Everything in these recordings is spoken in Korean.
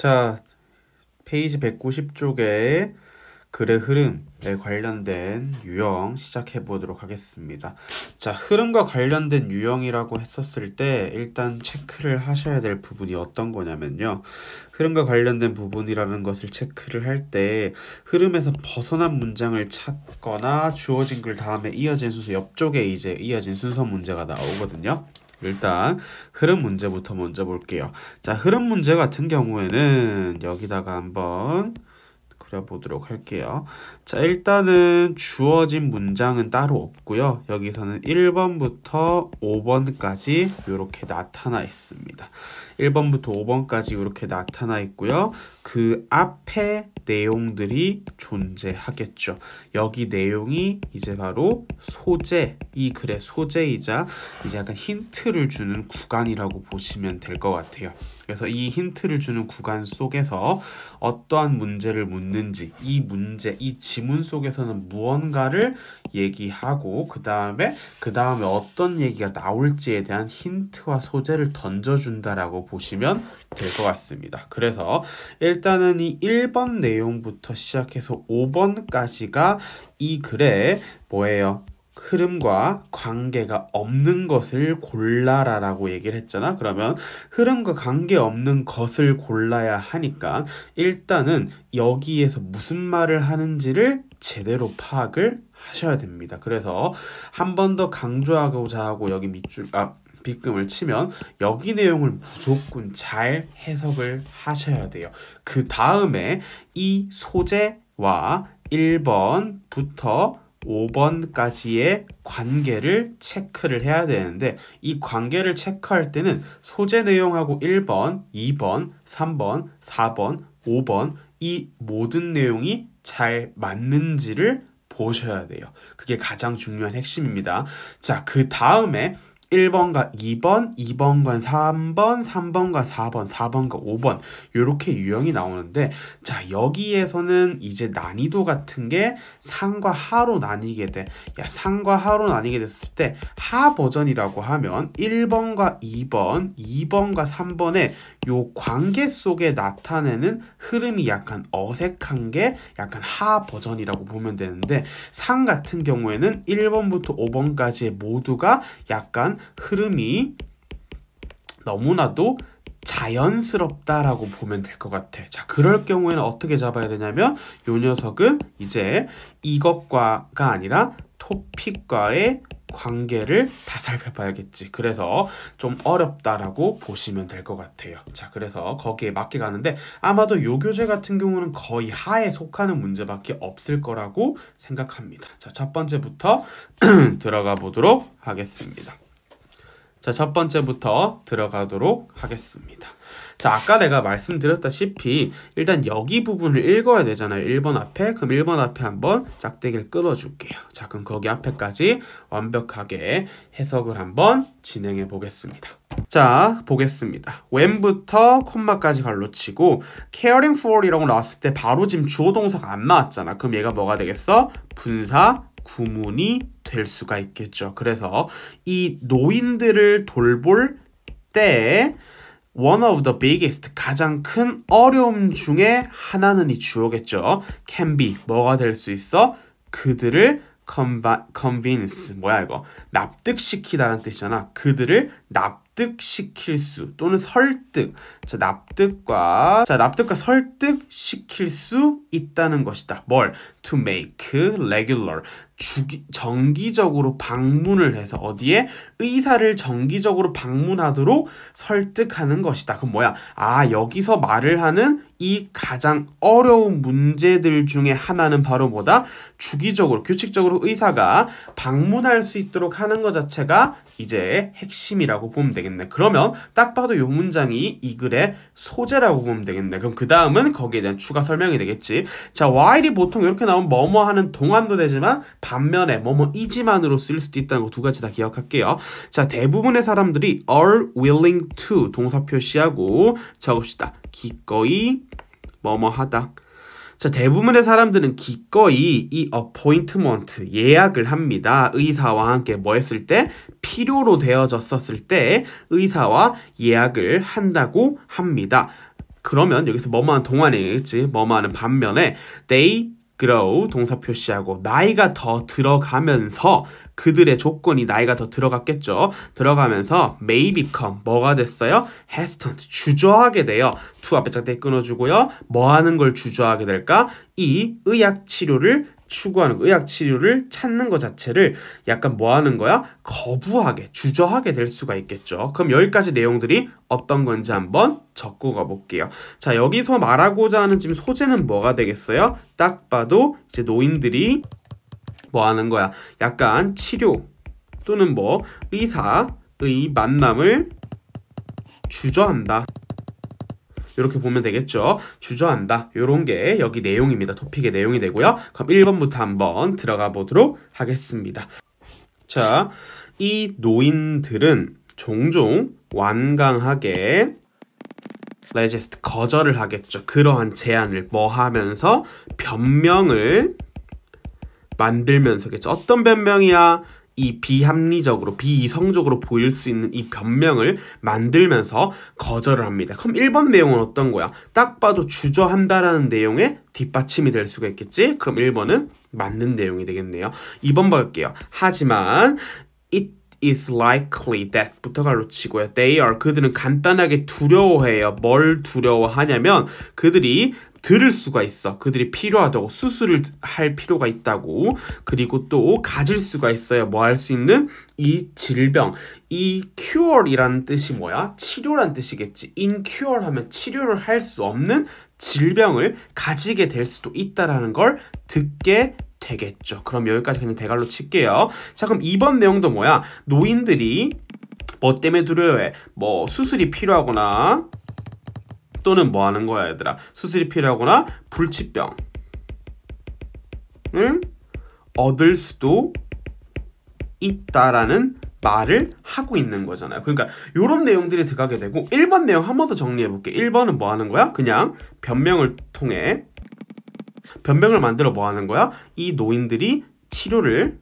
자, 페이지 190쪽에 글의 흐름에 관련된 유형 시작해 보도록 하겠습니다. 자, 흐름과 관련된 유형이라고 했었을 때 일단 체크를 하셔야 될 부분이 어떤 거냐면요. 흐름과 관련된 부분이라는 것을 체크를 할 때 흐름에서 벗어난 문장을 찾거나 주어진 글 다음에 이어진 순서 옆쪽에 이제 이어진 순서 문제가 나오거든요. 일단 흐름 문제부터 먼저 볼게요. 자, 흐름 문제 같은 경우에는 여기다가 한번 그려보도록 할게요. 자, 일단은 주어진 문장은 따로 없고요. 여기서는 1번부터 5번까지 이렇게 나타나 있습니다. 1번부터 5번까지 이렇게 나타나 있고요. 그 앞에 내용들이 존재하겠죠. 여기 내용이 이제 바로 소재, 이 글의 소재이자 이제 약간 힌트를 주는 구간이라고 보시면 될 것 같아요. 그래서 이 힌트를 주는 구간 속에서 어떠한 문제를 묻는지 이 문제, 이 지문 속에서는 무언가를 얘기하고 그 다음에 그 다음에 어떤 얘기가 나올지에 대한 힌트와 소재를 던져준다라고 보시면 될 것 같습니다. 그래서 일단은 이 1번 내용부터 시작해서 5번까지가 이글의 뭐예요? 흐름과 관계가 없는 것을 골라라라고 얘기를 했잖아. 그러면 흐름과 관계 없는 것을 골라야 하니까 일단은 여기에서 무슨 말을 하는지를 제대로 파악을 하셔야 됩니다. 그래서 한 번 더 강조하고자 하고 여기 밑줄 아 빗금을 치면 여기 내용을 무조건 잘 해석을 하셔야 돼요. 그 다음에 이 소재와 1번부터 5번까지의 관계를 체크를 해야 되는데 이 관계를 체크할 때는 소재 내용하고 1번, 2번, 3번, 4번, 5번 이 모든 내용이 잘 맞는지를 보셔야 돼요. 그게 가장 중요한 핵심입니다. 자, 그 다음에 1번과 2번, 2번과 3번, 3번과 4번, 4번과 5번 이렇게 유형이 나오는데 자 여기에서는 이제 난이도 같은 게 상과 하로 나뉘게 돼. 야 상과 하로 나뉘게 됐을 때 하 버전이라고 하면 1번과 2번, 2번과 3번의 요 관계 속에 나타내는 흐름이 약간 어색한 게 약간 하 버전이라고 보면 되는데 상 같은 경우에는 1번부터 5번까지의 모두가 약간 흐름이 너무나도 자연스럽다라고 보면 될 것 같아. 자, 그럴 경우에는 어떻게 잡아야 되냐면 요 녀석은 이제 이것과가 아니라 토픽과의 관계를 다 살펴봐야겠지. 그래서 좀 어렵다라고 보시면 될 것 같아요. 자, 그래서 거기에 맞게 가는데 아마도 요 교재 같은 경우는 거의 하에 속하는 문제밖에 없을 거라고 생각합니다. 자, 첫 번째부터 들어가 보도록 하겠습니다. 자, 첫 번째부터 들어가도록 하겠습니다. 자, 아까 내가 말씀드렸다시피 일단 여기 부분을 읽어야 되잖아요. 1번 앞에. 그럼 1번 앞에 한번 짝대기를 끊어줄게요. 자, 그럼 거기 앞에까지 완벽하게 해석을 한번 진행해 보겠습니다. 자, 보겠습니다. when부터 콤마까지 갈로 치고 caring for이라고 나왔을 때 바로 지금 주어 동사가 안 나왔잖아. 그럼 얘가 뭐가 되겠어? 분사 구문이 될 수가 있겠죠. 그래서 이 노인들을 돌볼 때 one of the biggest 가장 큰 어려움 중에 하나는 이 주어겠죠. can be 뭐가 될 수 있어? 그들을 c o n v i n c e 뭐야 이거 납득시키다라는 뜻이잖아. 그들을 납득시킬 수 또는 설득 자 납득과 자 납득과 설득시킬 수 있다는 것이다. 뭘 to make regular 주기, 정기적으로 방문을 해서 어디에 의사를 정기적으로 방문하도록 설득하는 것이다. 그럼 뭐야? 아 여기서 말을 하는 이 가장 어려운 문제들 중에 하나는 바로 뭐다? 주기적으로, 규칙적으로 의사가 방문할 수 있도록 하는 것 자체가 이제 핵심이라고 보면 되겠네. 그러면 딱 봐도 이 문장이 이 글의 소재라고 보면 되겠네. 그럼 그 다음은 거기에 대한 추가 설명이 되겠지. 자, while이 보통 이렇게 나오면 뭐뭐 하는 동안도 되지만 반면에 뭐뭐 이지만으로 쓸 수도 있다는 거 두 가지 다 기억할게요. 자, 대부분의 사람들이 are willing to 동사 표시하고 적읍시다. 기꺼이 뭐뭐하다. 자, 대부분의 사람들은 기꺼이 이 어포인트먼트 예약을 합니다. 의사와 함께 뭐 했을 때 필요로 되어졌었을 때 의사와 예약을 한다고 합니다. 그러면 여기서 뭐뭐하는동안에겠지 뭐뭐하는 반면에 they grow 동사 표시하고 나이가 더 들어가면서 그들의 조건이 나이가 더 들어갔겠죠. 들어가면서 may become 뭐가 됐어요? hesitant 주저하게 돼요. to 앞에 짝대 끊어주고요. 뭐 하는 걸 주저하게 될까? 이의학 치료를 추구하는 의학 치료를 찾는 것 자체를 약간 뭐 하는 거야? 거부하게, 주저하게 될 수가 있겠죠. 그럼 여기까지 내용들이 어떤 건지 한번 적고 가볼게요. 자, 여기서 말하고자 하는 지금 소재는 뭐가 되겠어요? 딱 봐도 이제 노인들이 뭐 하는 거야? 약간 치료 또는 뭐 의사의 만남을 주저한다. 이렇게 보면 되겠죠. 주저한다. 이런 게 여기 내용입니다. 토픽의 내용이 되고요. 그럼 1번부터 한번 들어가 보도록 하겠습니다. 자, 이 노인들은 종종 완강하게 레제스트 거절을 하겠죠. 그러한 제안을 뭐 하면서 변명을 만들면서겠죠. 어떤 변명이야? 이 비합리적으로 비이성적으로 보일 수 있는 이 변명을 만들면서 거절을 합니다. 그럼 1번 내용은 어떤 거야? 딱 봐도 주저한다라는 내용의 뒷받침이 될 수가 있겠지? 그럼 1번은 맞는 내용이 되겠네요. 2번 볼게요. 하지만 it is likely that 부터 가로 치고요. They are 그들은 간단하게 두려워해요. 뭘 두려워하냐면 그들이 들을 수가 있어. 그들이 필요하다고 수술을 할 필요가 있다고. 그리고 또 가질 수가 있어요. 뭐 할 수 있는 이 질병. 이큐얼이라는 뜻이 뭐야? 치료란 뜻이겠지. 인큐얼 하면 치료를 할 수 없는 질병을 가지게 될 수도 있다라는 걸 듣게 되겠죠. 그럼 여기까지 그냥 대갈로 칠게요. 자, 그럼 이번 내용도 뭐야? 노인들이 뭐 때문에 두려워해? 뭐 수술이 필요하거나 또는 뭐 하는 거야 얘들아 수술이 필요하거나 불치병을 얻을 수도 있다라는 말을 하고 있는 거잖아요. 그러니까 요런 내용들이 들어가게 되고 1번 내용 한 번 더 정리해 볼게. 1번은 뭐 하는 거야? 그냥 변명을 통해 변명을 만들어 뭐 하는 거야? 이 노인들이 치료를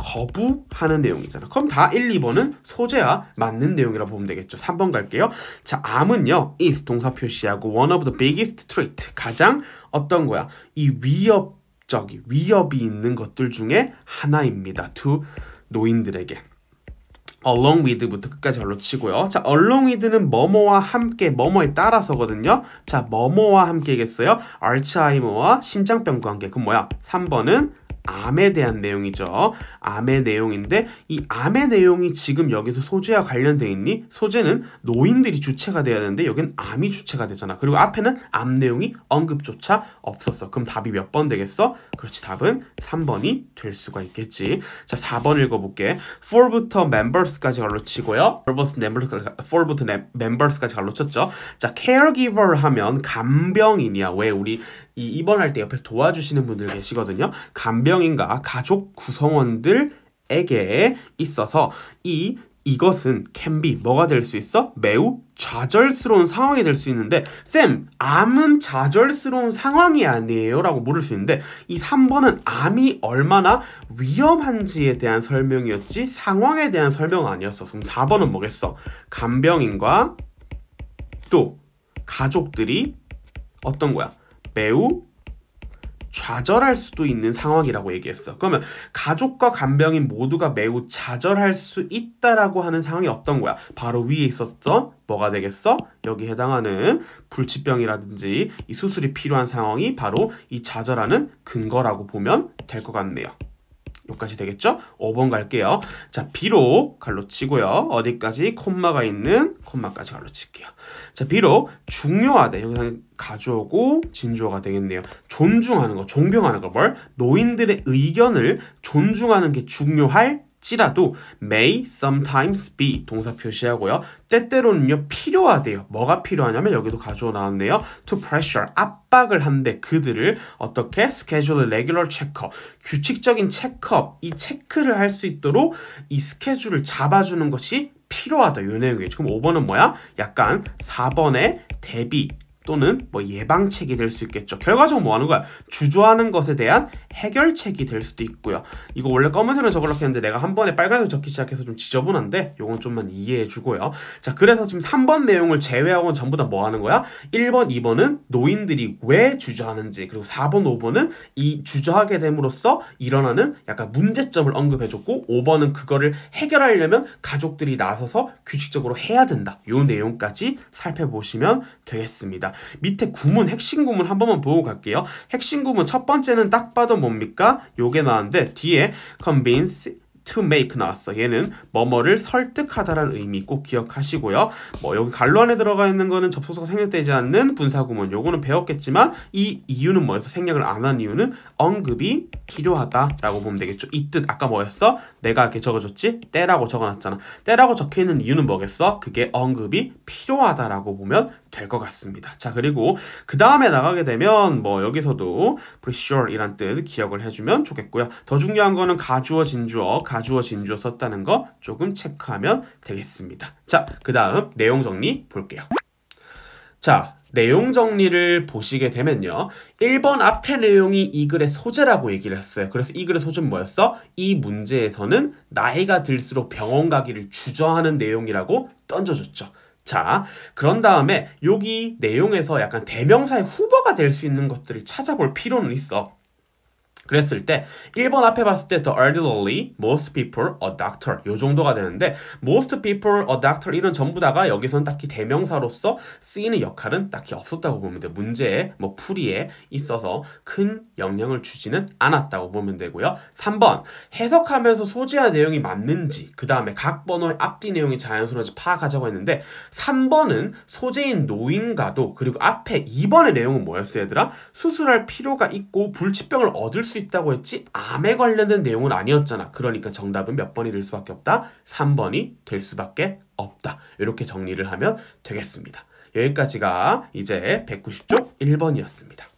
거부하는 내용이잖아. 그럼 다 1, 2번은 소재와 맞는 내용이라 보면 되겠죠. 3번 갈게요. 자, 암은요 is 동사 표시하고 one of the biggest threat 가장 어떤 거야? 이 위협적이 위협이 있는 것들 중에 하나입니다. to 노인들에게. along with부터 끝까지 얼로 치고요. 자, along with는 뭐뭐와 함께, 뭐뭐에 따라서거든요. 자, 뭐뭐와 함께겠어요? 알츠하이머와 심장병과 함께. 그럼 뭐야? 3번은 암에 대한 내용이죠. 암의 내용인데 이 암의 내용이 지금 여기서 소재와 관련되어 있니? 소재는 노인들이 주체가 되어야 되는데 여긴 암이 주체가 되잖아. 그리고 앞에는 암 내용이 언급조차 없었어. 그럼 답이 몇 번 되겠어? 그렇지 답은 3번이 될 수가 있겠지. 자 4번 읽어볼게. f 부터 members까지 갈로 치고요. f 부터 members까지, f o 갈로 쳤죠. 자 caregiver 하면 간병인이야. 왜 우리 이 2번 할 때 옆에서 도와주시는 분들 계시거든요. 간병 가인가 가족 구성원들에게 있어서 이 이것은 can be 뭐가 될 수 있어? 매우 좌절스러운 상황이 될 수 있는데 쌤, 암은 좌절스러운 상황이 아니에요? 라고 물을 수 있는데 이 3번은 암이 얼마나 위험한지에 대한 설명이었지 상황에 대한 설명 아니었어 그럼 4번은 뭐겠어? 간병인과 또 가족들이 어떤 거야? 매우 좌절할 수도 있는 상황이라고 얘기했어. 그러면 가족과 간병인 모두가 매우 좌절할 수 있다라고 하는 상황이 어떤 거야? 바로 위에 있었던 뭐가 되겠어? 여기 해당하는 불치병이라든지 이 수술이 필요한 상황이 바로 이 좌절하는 근거라고 보면 될 것 같네요. 여기까지 되겠죠? 5번 갈게요. 자, 비록 갈로 치고요. 어디까지? 콤마가 있는 콤마까지 갈로 칠게요. 자, 비록 중요하대. 여기서 가져오고 진주어가 되겠네요. 존중하는 거, 존경하는 거 뭘? 노인들의 의견을 존중하는 게 중요할 찌라도 may sometimes be 동사 표시하고요. 때때로는요 필요하대요. 뭐가 필요하냐면 여기도 가져 나왔네요. to pressure 압박을 한데 그들을 어떻게 스케줄을 d u l e regular check-up 규칙적인 체크업 이 체크를 할 수 있도록 이 스케줄을 잡아주는 것이 필요하다. 요 내용이에요. 지금 5번은 뭐야? 약간 4번의 대비 또는 뭐 예방책이 될 수 있겠죠. 결과적으로 뭐 하는 거야? 주저하는 것에 대한 해결책이 될 수도 있고요. 이거 원래 검은색으로 적으려고 했는데 내가 한 번에 빨간색으로 적기 시작해서 좀 지저분한데 요건 좀만 이해해 주고요. 자, 그래서 지금 3번 내용을 제외하고는 전부 다 뭐 하는 거야? 1번, 2번은 노인들이 왜 주저하는지 그리고 4번, 5번은 이 주저하게 됨으로써 일어나는 약간 문제점을 언급해 줬고 5번은 그거를 해결하려면 가족들이 나서서 규칙적으로 해야 된다. 요 내용까지 살펴보시면 되겠습니다. 밑에 구문, 핵심 구문 한 번만 보고 갈게요. 핵심 구문 첫 번째는 딱 봐도 뭡니까? 요게 나왔는데 뒤에 convince to make 나왔어. 얘는 뭐뭐를 설득하다라는 의미 꼭 기억하시고요. 뭐 여기 갈로 안에 들어가 있는 거는 접속사가 생략되지 않는 분사구문. 요거는 배웠겠지만 이 이유는 뭐였어? 생략을 안 한 이유는 언급이 필요하다라고 보면 되겠죠. 이 뜻 아까 뭐였어? 내가 이렇게 적어줬지? 때라고 적어놨잖아. 때라고 적혀있는 이유는 뭐겠어? 그게 언급이 필요하다라고 보면 될 것 같습니다. 자 그리고 그 다음에 나가게 되면 뭐 여기서도 pretty sure 이란 뜻 기억을 해주면 좋겠고요. 더 중요한 거는 가주어 진주어 가 자주어 진주어 썼다는 거 조금 체크하면 되겠습니다. 자, 그 다음 내용 정리 볼게요. 자, 내용 정리를 보시게 되면요. 1번 앞에 내용이 이 글의 소재라고 얘기를 했어요. 그래서 이 글의 소재는 뭐였어? 이 문제에서는 나이가 들수록 병원 가기를 주저하는 내용이라고 던져줬죠. 자, 그런 다음에 여기 내용에서 약간 대명사의 후보가 될 수 있는 것들을 찾아볼 필요는 있어. 그랬을 때 1번 앞에 봤을 때 the elderly, most people, a doctor 요 정도가 되는데 most people, a doctor 이런 전부 다가 여기서는 딱히 대명사로서 쓰이는 역할은 딱히 없었다고 보면 돼. 요 문제의 뭐 풀이에 있어서 큰 영향을 주지는 않았다고 보면 되고요. 3번 해석하면서 소재와 내용이 맞는지 그 다음에 각 번호의 앞뒤 내용이 자연스러운지 파악하자고 했는데 3번은 소재인 노인과도 그리고 앞에 2번의 내용은 뭐였어 요 얘들아? 수술할 필요가 있고 불치병을 얻을 수 있다고 했지 암에 관련된 내용은 아니었잖아. 그러니까 정답은 몇 번이 될 수밖에 없다? 3번이 될 수밖에 없다. 이렇게 정리를 하면 되겠습니다. 여기까지가 이제 190쪽 1번이었습니다.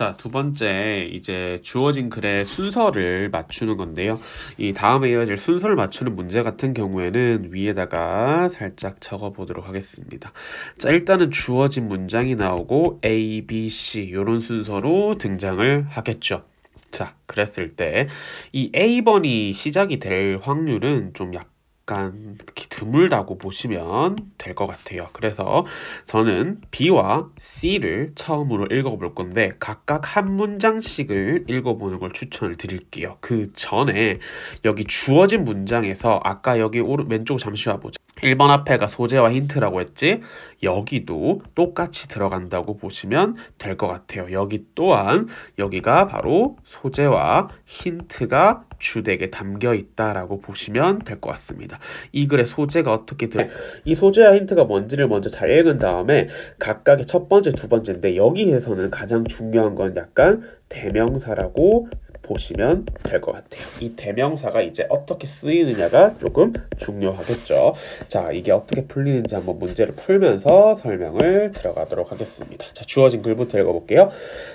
자, 두 번째 이제 주어진 글의 순서를 맞추는 건데요. 이 다음에 이어질 순서를 맞추는 문제 같은 경우에는 위에다가 살짝 적어 보도록 하겠습니다. 자, 일단은 주어진 문장이 나오고 A, B, C 이런 순서로 등장을 하겠죠. 자, 그랬을 때 이 A번이 시작이 될 확률은 좀약간 약간 드물다고 보시면 될 것 같아요. 그래서 저는 B와 C를 처음으로 읽어볼 건데 각각 한 문장씩을 읽어보는 걸 추천을 드릴게요. 그 전에 여기 주어진 문장에서 아까 여기 오른 왼쪽 잠시 와보자. 1번 앞에가 소재와 힌트라고 했지 여기도 똑같이 들어간다고 보시면 될 것 같아요. 여기 또한 여기가 바로 소재와 힌트가 주택에 담겨 있다라고 보시면 될 것 같습니다. 이 글의 소재가 어떻게 들어? 이 소재와 힌트가 뭔지를 먼저 잘 읽은 다음에 각각의 첫 번째, 두 번째인데 여기에서는 가장 중요한 건 약간 대명사라고 보시면 될 것 같아요. 이 대명사가 이제 어떻게 쓰이느냐가 조금 중요하겠죠. 자, 이게 어떻게 풀리는지 한번 문제를 풀면서 설명을 들어가도록 하겠습니다. 자, 주어진 글부터 읽어볼게요.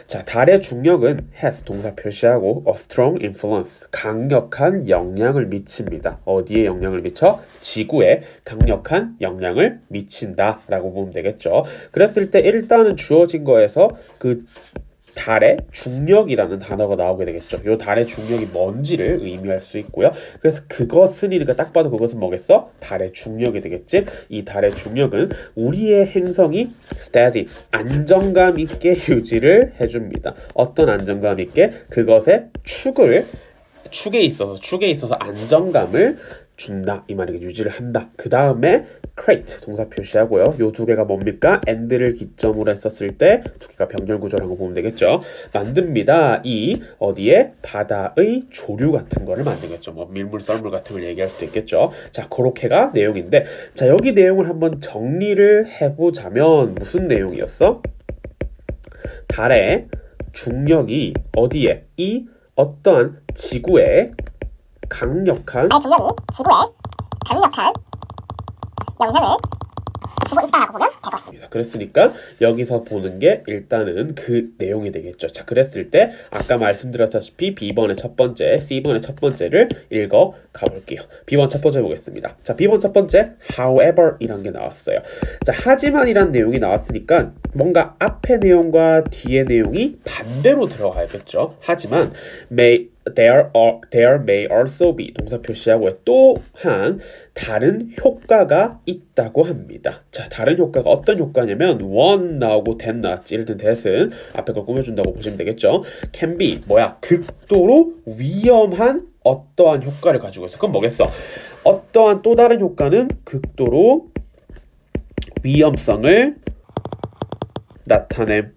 자, 달의 중력은 has 동사 표시하고 a strong influence 강력한 영향을 미칩니다. 어디에 영향을 미쳐? 지구에 강력한 영향을 미친다라고 보면 되겠죠. 그랬을 때 일단은 주어진 거에서 그 달의 중력이라는 단어가 나오게 되겠죠. 요 달의 중력이 뭔지를 의미할 수 있고요. 그래서 그것은 이니까 딱 봐도 그것은 뭐겠어? 달의 중력이 되겠지. 이 달의 중력은 우리의 행성이 steady 안정감 있게 유지를 해줍니다. 어떤 안정감 있게 그것의 축을 축에 있어서 축에 있어서 안정감을 준다 이 말이 유지를 한다. 그 다음에 create 동사 표시하고요. 요 두 개가 뭡니까? and를 기점으로 했었을 때 두 개가 병렬 구조라고 보면 되겠죠. 만듭니다. 이 어디에 바다의 조류 같은 거를 만들겠죠. 뭐 밀물, 썰물 같은 걸 얘기할 수도 있겠죠. 자, 그렇게가 내용인데 자 여기 내용을 한번 정리를 해보자면 무슨 내용이었어? 달의 중력이 어디에 이어떠한 지구에 강력한 대통령이 지구에 강력한 영향을 주고 있다라고 보면 될것 같습니다. 그랬으니까 여기서 보는 게 일단은 그 내용이 되겠죠. 자, 그랬을 때 아까 말씀드렸다시피 B번의 첫 번째, C번의 첫 번째를 읽어 가볼게요. B번 첫 번째 보겠습니다. 자, B번 첫 번째 however 이란 게 나왔어요. 자, 하지만이란 내용이 나왔으니까 뭔가 앞의 내용과 뒤의 내용이 반대로 들어가야겠죠. 하지만 may there are there may also be 동사 표시하고에 또한 다른 효과가 있다고 합니다. 자, 다른 효과가 어떤 효과냐면 one 나오고 t h 나왔지. 예를 들면 t h 앞에 걸 꾸며준다고 보시면 되겠죠. can be 뭐야? 극도로 위험한 어떠한 효과를 가지고 있어. 그건 뭐겠어? 어떠한 또 다른 효과는 극도로 위험성을 나타냄.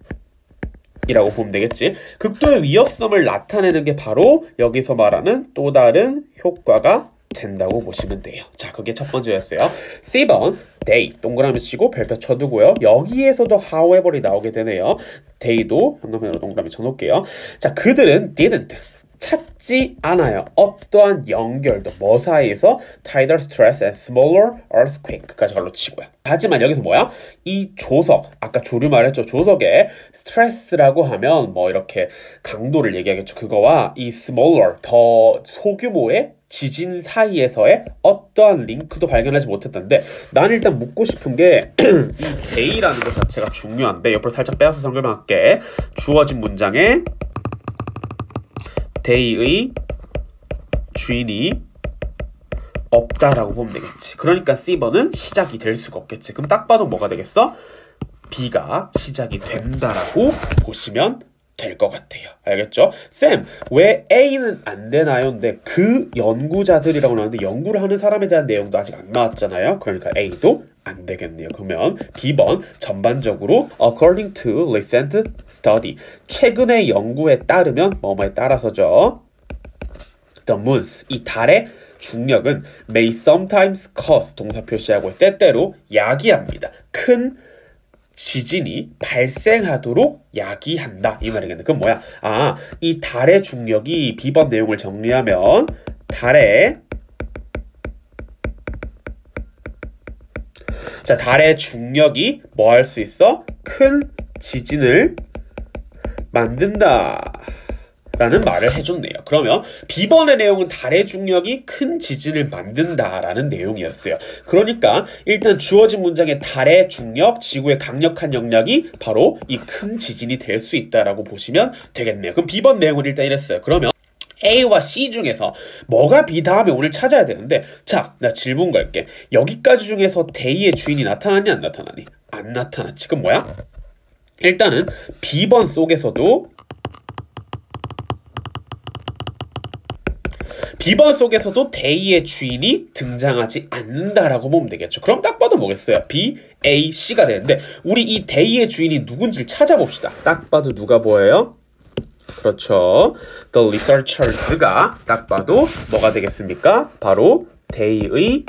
이라고 보면 되겠지. 극도의 위협성을 나타내는 게 바로 여기서 말하는 또 다른 효과가 된다고 보시면 돼요. 자, 그게 첫 번째였어요. C번, day. 동그라미 치고 별표 쳐두고요. 여기에서도 however이 나오게 되네요. day도 현금으로 동그라미 쳐놓을게요. 자, 그들은 didn't. 찾지 않아요. 어떠한 연결도 뭐 사이에서 tidal stress and smaller earthquake까지 걸로 치고요. 하지만 여기서 뭐야? 이 조석, 아까 조류 말했죠. 조석에 스트레스라고 하면 뭐 이렇게 강도를 얘기하겠죠. 그거와 이 smaller, 더 소규모의 지진 사이에서의 어떠한 링크도 발견하지 못했던데 난 일단 묻고 싶은 게이 데이라는 것 자체가 중요한데 옆으로 살짝 빼앗아 서설명맞게 주어진 문장에 데이의 주인이 없다라고 보면 되겠지. 그러니까 C번은 시작이 될 수가 없겠지. 그럼 딱 봐도 뭐가 되겠어? B가 시작이 된다라고 보시면 될것 같아요. 알겠죠? 쌤, 왜 A는 안 되나요? 근데 그 연구자들이라고 나왔는데 연구를 하는 사람에 대한 내용도 아직 안 나왔잖아요. 그러니까 A도 안 되겠네요. 그러면 B번 전반적으로 according to recent study 최근의 연구에 따르면 뭐뭐에 따라서죠. The moons 이 달의 중력은 may sometimes cause 동사 표시하고 때때로 야기합니다. 큰 지진이 발생하도록 야기한다. 이 말이겠네. 그건 뭐야? 아, 이 달의 중력이 비번 내용을 정리하면 달의 자, 달의 중력이 뭐 할 수 있어? 큰 지진을 만든다. 라는 말을 해줬네요. 그러면 비번의 내용은 달의 중력이 큰 지진을 만든다라는 내용이었어요. 그러니까 일단 주어진 문장에 달의 중력, 지구의 강력한 영향이 바로 이 큰 지진이 될 수 있다라고 보시면 되겠네요. 그럼 비번내용을 일단 이랬어요. 그러면 A와 C 중에서 뭐가 B 다음에 오늘 찾아야 되는데 자, 나 질문 갈게. 여기까지 중에서 대의의 주인이 나타나니 안 나타나니? 안 나타났지. 그럼 뭐야? 일단은 B번 속에서도 비번 속에서도 대의의 주인이 등장하지 않는다라고 보면 되겠죠. 그럼 딱 봐도 뭐겠어요? B, A, C가 되는데 우리 이 대의의 주인이 누군지를 찾아봅시다. 딱 봐도 누가 보여요? 그렇죠. The researchers가 딱 봐도 뭐가 되겠습니까? 바로 대의의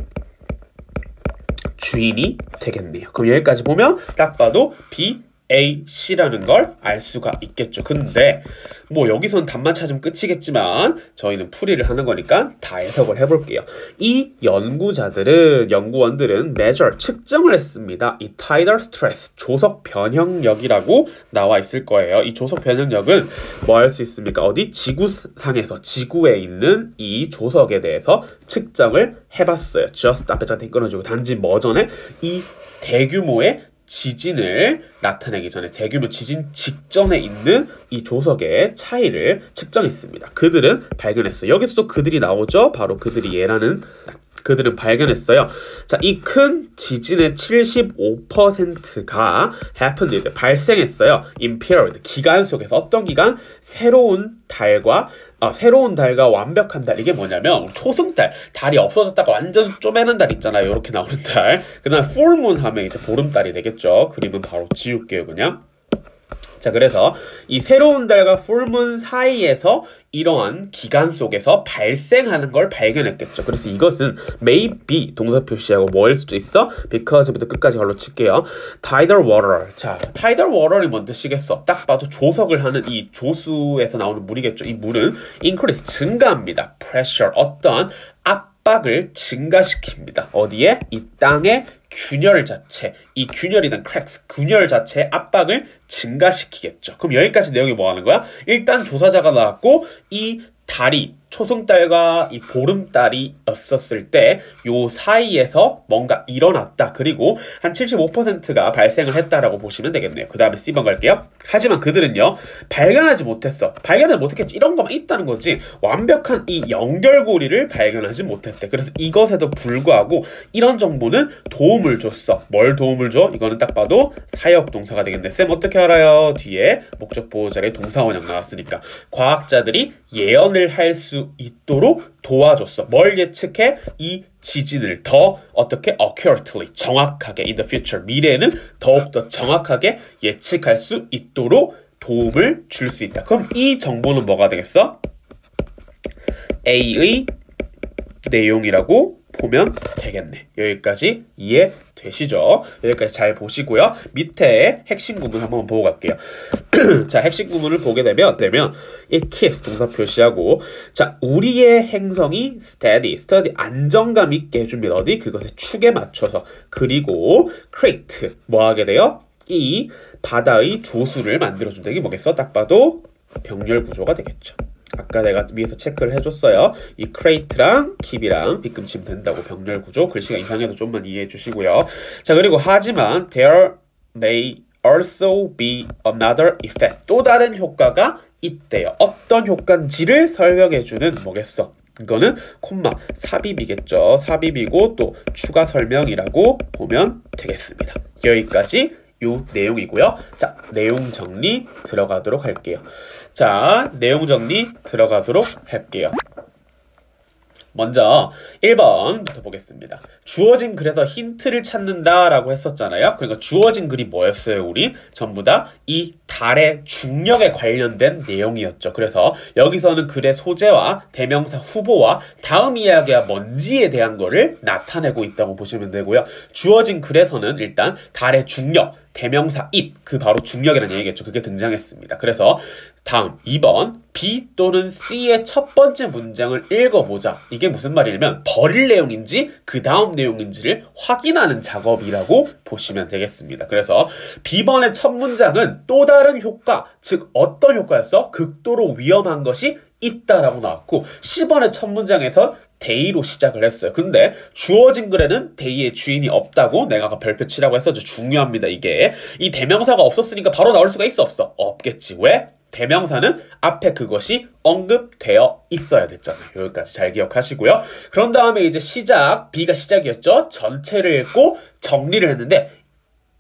주인이 되겠네요. 그럼 여기까지 보면 딱 봐도 B, A, C라는 걸 알 수가 있겠죠. 근데 뭐 여기선 답만 찾으면 끝이겠지만 저희는 풀이를 하는 거니까 다 해석을 해볼게요. 이 연구자들은 연구원들은 measure 측정을 했습니다. 이 tidal stress 조석 변형력이라고 나와 있을 거예요. 이 조석 변형력은 뭐 할 수 있습니까? 어디 지구상에서 지구에 있는 이 조석에 대해서 측정을 해봤어요. just 앞에 자택 끊어주고 단지 머전에 뭐 이 대규모의 지진을 나타내기 전에 대규모 지진 직전에 있는 이 조석의 차이를 측정했습니다. 그들은 발견했어요. 여기서도 그들이 나오죠. 바로 그들이 얘라는 그들은 발견했어요. 자, 이 큰 지진의 75%가 happened, 발생했어요. in p e r i d 기간 속에서 어떤 기간? 새로운 달과 아, 새로운 달과 완벽한 달 이게 뭐냐면 초승달 달이 없어졌다가 완전 쪼매는 달 있잖아요 이렇게 나오는 달 그다음 풀문 하면 이제 보름달이 되겠죠 그림은 바로 지울게요 그냥 자 그래서 이 새로운 달과 풀문 사이에서 이러한 기간 속에서 발생하는 걸 발견했겠죠. 그래서 이것은 maybe 동사 표시하고 뭐일 수도 있어? because부터 끝까지 걸로 칠게요. tidal water. 자, tidal water이 뭔 뜻이겠어? 딱 봐도 조석을 하는 이 조수에서 나오는 물이겠죠. 이 물은 increase 증가합니다. pressure 어떤 압박을 증가시킵니다. 어디에? 이 땅에 균열 자체, 이 균열이란 cracks, 균열 자체의 압박을 증가시키겠죠. 그럼 여기까지 내용이 뭐 하는 거야? 일단 조사자가 나왔고 이 다리, 초승달과 이 보름달이었었을 때 요 사이에서 뭔가 일어났다. 그리고 한 75%가 발생을 했다라고 보시면 되겠네요. 그 다음에 C번 갈게요. 하지만 그들은요. 발견하지 못했어. 발견을 못했겠지. 이런 거만 있다는 거지. 완벽한 이 연결고리를 발견하지 못했대. 그래서 이것에도 불구하고 이런 정보는 도움을 줬어. 뭘 도움을 줘? 이거는 딱 봐도 사역 동사가 되겠네. 쌤 어떻게 알아요? 뒤에 목적 보호자의 동사원형 나왔으니까. 과학자들이 예언을 할수 있도록 도와줬어. 뭘 예측해? 이 지진을 더 어떻게 accurately 정확하게 in the future 미래에는 더욱더 정확하게 예측할 수 있도록 도움을 줄 수 있다. 그럼 이 정보는 뭐가 되겠어? A의 내용이라고 보면 되겠네. 여기까지 이해 되시죠? 여기까지 잘 보시고요. 밑에 핵심 구문 한번 보고 갈게요. 자, 핵심 구문을 보게 되면, 되면, 이 t keeps 동사 표시하고, 자, 우리의 행성이 steady, steady, 안정감 있게 해줍니다. 어디? 그것의 축에 맞춰서. 그리고, create, 뭐 하게 돼요? 이 바다의 조수를 만들어준다. 이게 뭐겠어? 딱 봐도 병렬 구조가 되겠죠. 아까 내가 위에서 체크를 해줬어요. 이 크레이트랑 킵이랑 빗금치면 된다고 병렬 구조 글씨가 이상해도 좀만 이해해 주시고요. 자 그리고 하지만 there may also be another effect 또 다른 효과가 있대요. 어떤 효과인지를 설명해주는 뭐겠어? 이거는 콤마 삽입이겠죠. 삽입이고 또 추가 설명이라고 보면 되겠습니다. 여기까지 요 내용이고요. 자, 내용 정리 들어가도록 할게요. 자, 내용 정리 들어가도록 할게요. 먼저 1번부터 보겠습니다. 주어진 글에서 힌트를 찾는다라고 했었잖아요. 그러니까 주어진 글이 뭐였어요, 우리? 전부 다 이 달의 중력에 관련된 내용이었죠. 그래서 여기서는 글의 소재와 대명사 후보와 다음 이야기가 먼지에 대한 거를 나타내고 있다고 보시면 되고요. 주어진 글에서는 일단 달의 중력, 대명사 it 그 바로 중력이라는 얘기겠죠. 그게 등장했습니다. 그래서 다음 2번 B 또는 C의 첫 번째 문장을 읽어보자. 이게 무슨 말이냐면 버릴 내용인지 그 다음 내용인지를 확인하는 작업이라고 보시면 되겠습니다. 그래서 B번의 첫 문장은 또 다른 효과, 즉 어떤 효과였어? 극도로 위험한 것이 있다라고 나왔고 10번의 첫 문장에선 데이로 시작을 했어요. 근데 주어진 글에는 데이의 주인이 없다고 내가 아까 별표 치라고 했었죠. 중요합니다. 이게 이 대명사가 없었으니까 바로 나올 수가 있어 없어? 없겠지. 왜? 대명사는 앞에 그것이 언급되어 있어야 됐잖아요. 여기까지 잘 기억하시고요. 그런 다음에 이제 시작, B가 시작이었죠. 전체를 읽고 정리를 했는데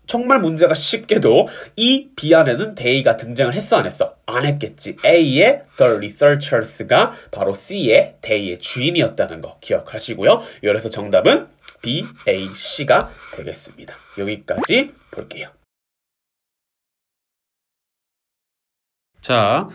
정말 문제가 쉽게도 이 B 안에는 데이가 등장을 했어 안 했어? 안 했겠지. A의 The Researchers가 바로 C의 데이의 주인이었다는 거 기억하시고요. 이래서 정답은 B, A, C가 되겠습니다. 여기까지 볼게요. 자,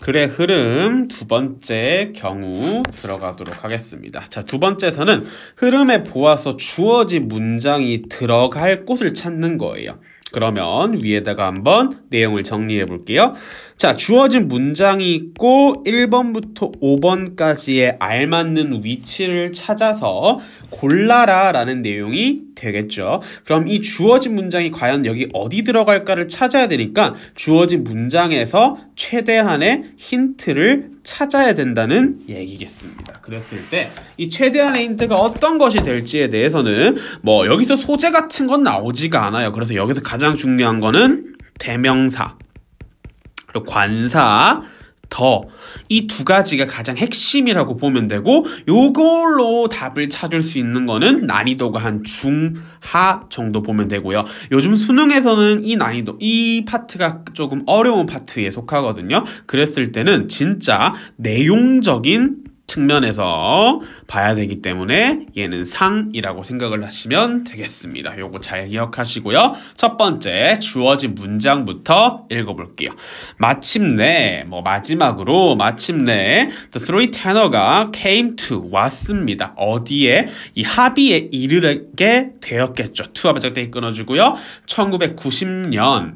글의 흐름 두 번째 경우 들어가도록 하겠습니다. 자, 두 번째에서는 흐름에 보아서 주어지 문장이 들어갈 곳을 찾는 거예요. 그러면 위에다가 한번 내용을 정리해 볼게요. 자, 주어진 문장이 있고 1번부터 5번까지의 알맞는 위치를 찾아서 골라라 라는 내용이 되겠죠. 그럼 이 주어진 문장이 과연 여기 어디 들어갈까를 찾아야 되니까 주어진 문장에서 최대한의 힌트를 찾아야 된다는 얘기겠습니다. 그랬을 때 이 최대한의 힌트가 어떤 것이 될지에 대해서는 뭐 여기서 소재 같은 건 나오지가 않아요. 그래서 여기서 가장 중요한 거는 대명사, 그리고 관사, 더이두 가지가 가장 핵심이라고 보면 되고 요걸로 답을 찾을 수 있는 거는 난이도가 한 중하 정도 보면 되고요. 요즘 수능에서는 이 난이도 이 파트가 조금 어려운 파트에 속하거든요. 그랬을 때는 진짜 내용적인 측면에서 봐야 되기 때문에 얘는 상이라고 생각을 하시면 되겠습니다. 요거 잘 기억하시고요. 첫 번째 주어진 문장부터 읽어볼게요. 마침내 뭐 마지막으로 마침내 the three tenor가 came to 왔습니다. 어디에 이 합의에 이르게 되었겠죠. to 앞에 적당 끊어주고요. 1990년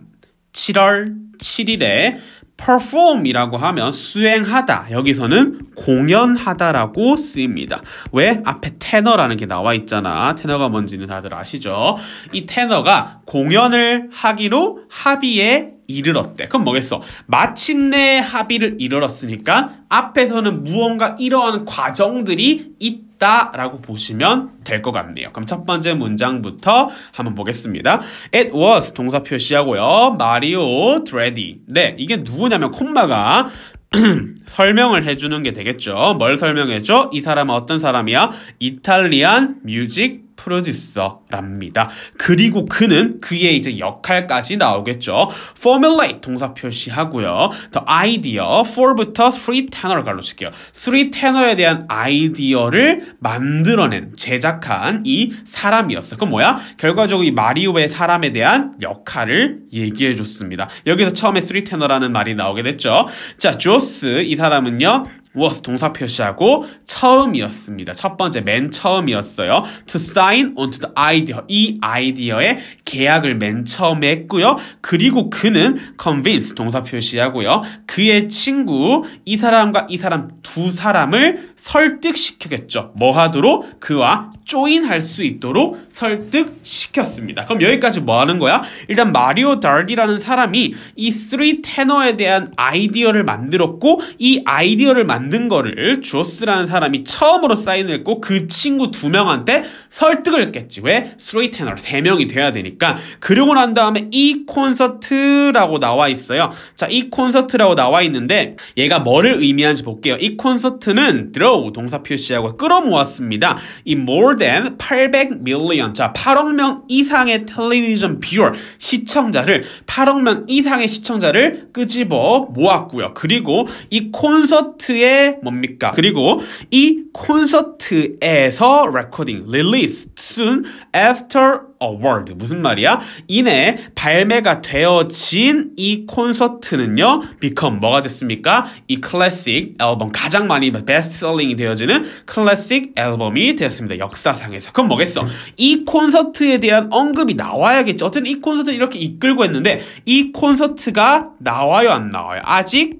7월 7일에 perform이라고 하면 수행하다 여기서는 공연하다라고 쓰입니다. 왜? 앞에 테너라는 게 나와 있잖아. 테너가 뭔지는 다들 아시죠? 이 테너가 공연을 하기로 합의에 이르렀대. 그럼 뭐겠어? 마침내 합의를 이르렀으니까 앞에서는 무언가 이러한 과정들이 있 있다라고 보시면 될 것 같네요. 그럼 첫 번째 문장부터 한번 보겠습니다. It was 동사 표시하고요. 마리오 드레디. 네, 이게 누구냐면 콤마가 설명을 해주는 게 되겠죠. 뭘 설명해줘? 이 사람은 어떤 사람이야? 이탈리안 뮤직 프로듀서랍니다. 그리고 그는 그의 이제 역할까지 나오겠죠. formulate 동사 표시하고요. the idea 4부터 3 tenor 가로칠게요. 3 tenor에 대한 아이디어를 만들어낸 제작한 이 사람이었어. 그건 뭐야? 결과적으로 이 마리오의 사람에 대한 역할을 얘기해 줬습니다. 여기서 처음에 3 테너라는 말이 나오게 됐죠. 자, 조스 이 사람은요. 무엇 동사 표시하고 처음이었습니다. 첫 번째 맨 처음이었어요. To sign onto the idea. 이아이디어에 계약을 맨 처음에 했고요. 그리고 그는 convince 동사 표시하고요. 그의 친구 이 사람과 이 사람 두 사람을 설득시키겠죠. 뭐 하도록 그와 조인할 수 있도록 설득시켰습니다. 그럼 여기까지 뭐 하는 거야? 일단 마리오 달디라는 사람이 이3 테너에 대한 아이디어를 만들었고 이 아이디어를 만 만든 거를 주어스라는 사람이 처음으로 사인했고 을그 친구 두 명한테 설득을 했겠지. 왜? 스로이 테너 세 명이 돼야 되니까. 그리고 난 다음에 이 콘서트라고 나와 있어요. 자, 이 콘서트라고 나와 있는데 얘가 뭐를 의미하는지 볼게요. 이 콘서트는 draw 동사 표시하고 끌어모았습니다. 이 more than 800 million 자, 8억 명 이상의 텔레비전 뷰얼 시청자를 8억 명 이상의 시청자를 끄집어 모았고요. 그리고 이 콘서트의 뭡니까? 그리고 이 콘서트에서 레코딩, 릴리스, soon after award. 무슨 말이야? 이내 발매가 되어진 이 콘서트는요, become 뭐가 됐습니까? 이 클래식 앨범, 가장 많이 베스트셀링이 되어지는 클래식 앨범이 되었습니다. 역사상에서. 그럼 뭐겠어? 이 콘서트에 대한 언급이 나와야겠죠. 어쨌든 이 콘서트는 이렇게 이끌고 했는데, 이 콘서트가 나와요, 안 나와요? 아직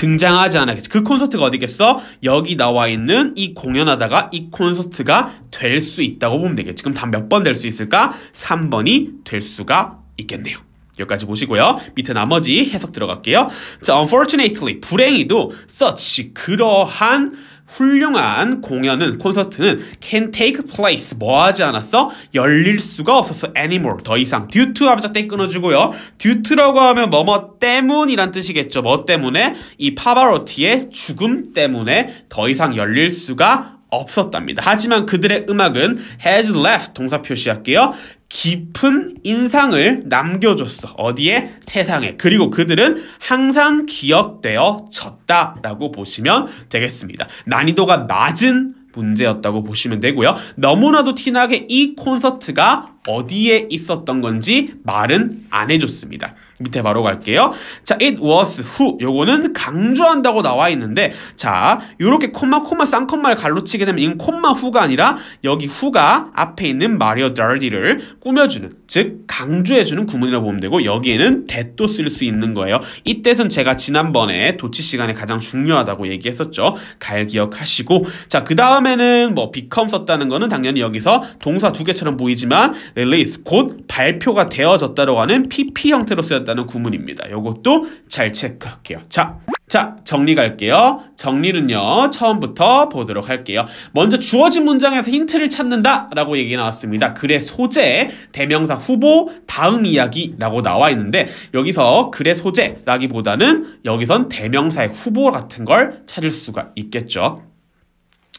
등장하지 않았겠지. 그 콘서트가 어디겠어? 여기 나와 있는 이 공연하다가 이 콘서트가 될 수 있다고 보면 되겠지. 그럼 다몇번 될 수 있을까? 3번이 될 수가 있겠네요. 여기까지 보시고요. 밑에 나머지 해석 들어갈게요. 자, unfortunately, 불행히도 such, 그러한 훌륭한 공연은 콘서트는 can take place 뭐 하지 않았어? 열릴 수가 없었어 anymore 더 이상 due to 하면서 땡 끊어주고요 due to라고 하면 뭐 뭐 때문이란 뜻이겠죠 뭐 때문에 이 파바로티의 죽음 때문에 더 이상 열릴 수가 없었답니다. 하지만 그들의 음악은 has left 동사 표시할게요. 깊은 인상을 남겨줬어. 어디에? 세상에. 그리고 그들은 항상 기억되어졌다라고 보시면 되겠습니다. 난이도가 낮은 문제였다고 보시면 되고요. 너무나도 티나게 이 콘서트가 어디에 있었던 건지 말은 안 해줬습니다. 밑에 바로 갈게요. 자, it was who 요거는 강조한다고 나와 있는데 자, 요렇게 콤마 콤마 쌍콤마를 갈로치게 되면 이건 콤마 후가 아니라 여기 후가 앞에 있는 마리오 다디를 꾸며주는 즉 강조해주는 구문이라고 보면 되고 여기에는 대도 쓸 수 있는 거예요. 이때은 제가 지난번에 도치 시간에 가장 중요하다고 얘기했었죠. 잘 기억하시고 자, 그 다음에는 뭐 become 썼다는 거는 당연히 여기서 동사 두 개처럼 보이지만 release 곧 발표가 되어졌다고 하는 pp 형태로 쓰였다 된다는 구문입니다. 이것도 잘 체크할게요. 자, 자 정리 갈게요. 정리는요. 처음부터 보도록 할게요. 먼저 주어진 문장에서 힌트를 찾는다 라고 얘기 나왔습니다. 글의 소재, 대명사 후보, 다음 이야기라고 나와 있는데 여기서 글의 소재라기보다는 여기선 대명사의 후보 같은 걸 찾을 수가 있겠죠.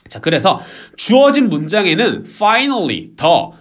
자, 그래서 주어진 문장에는 finally, 더,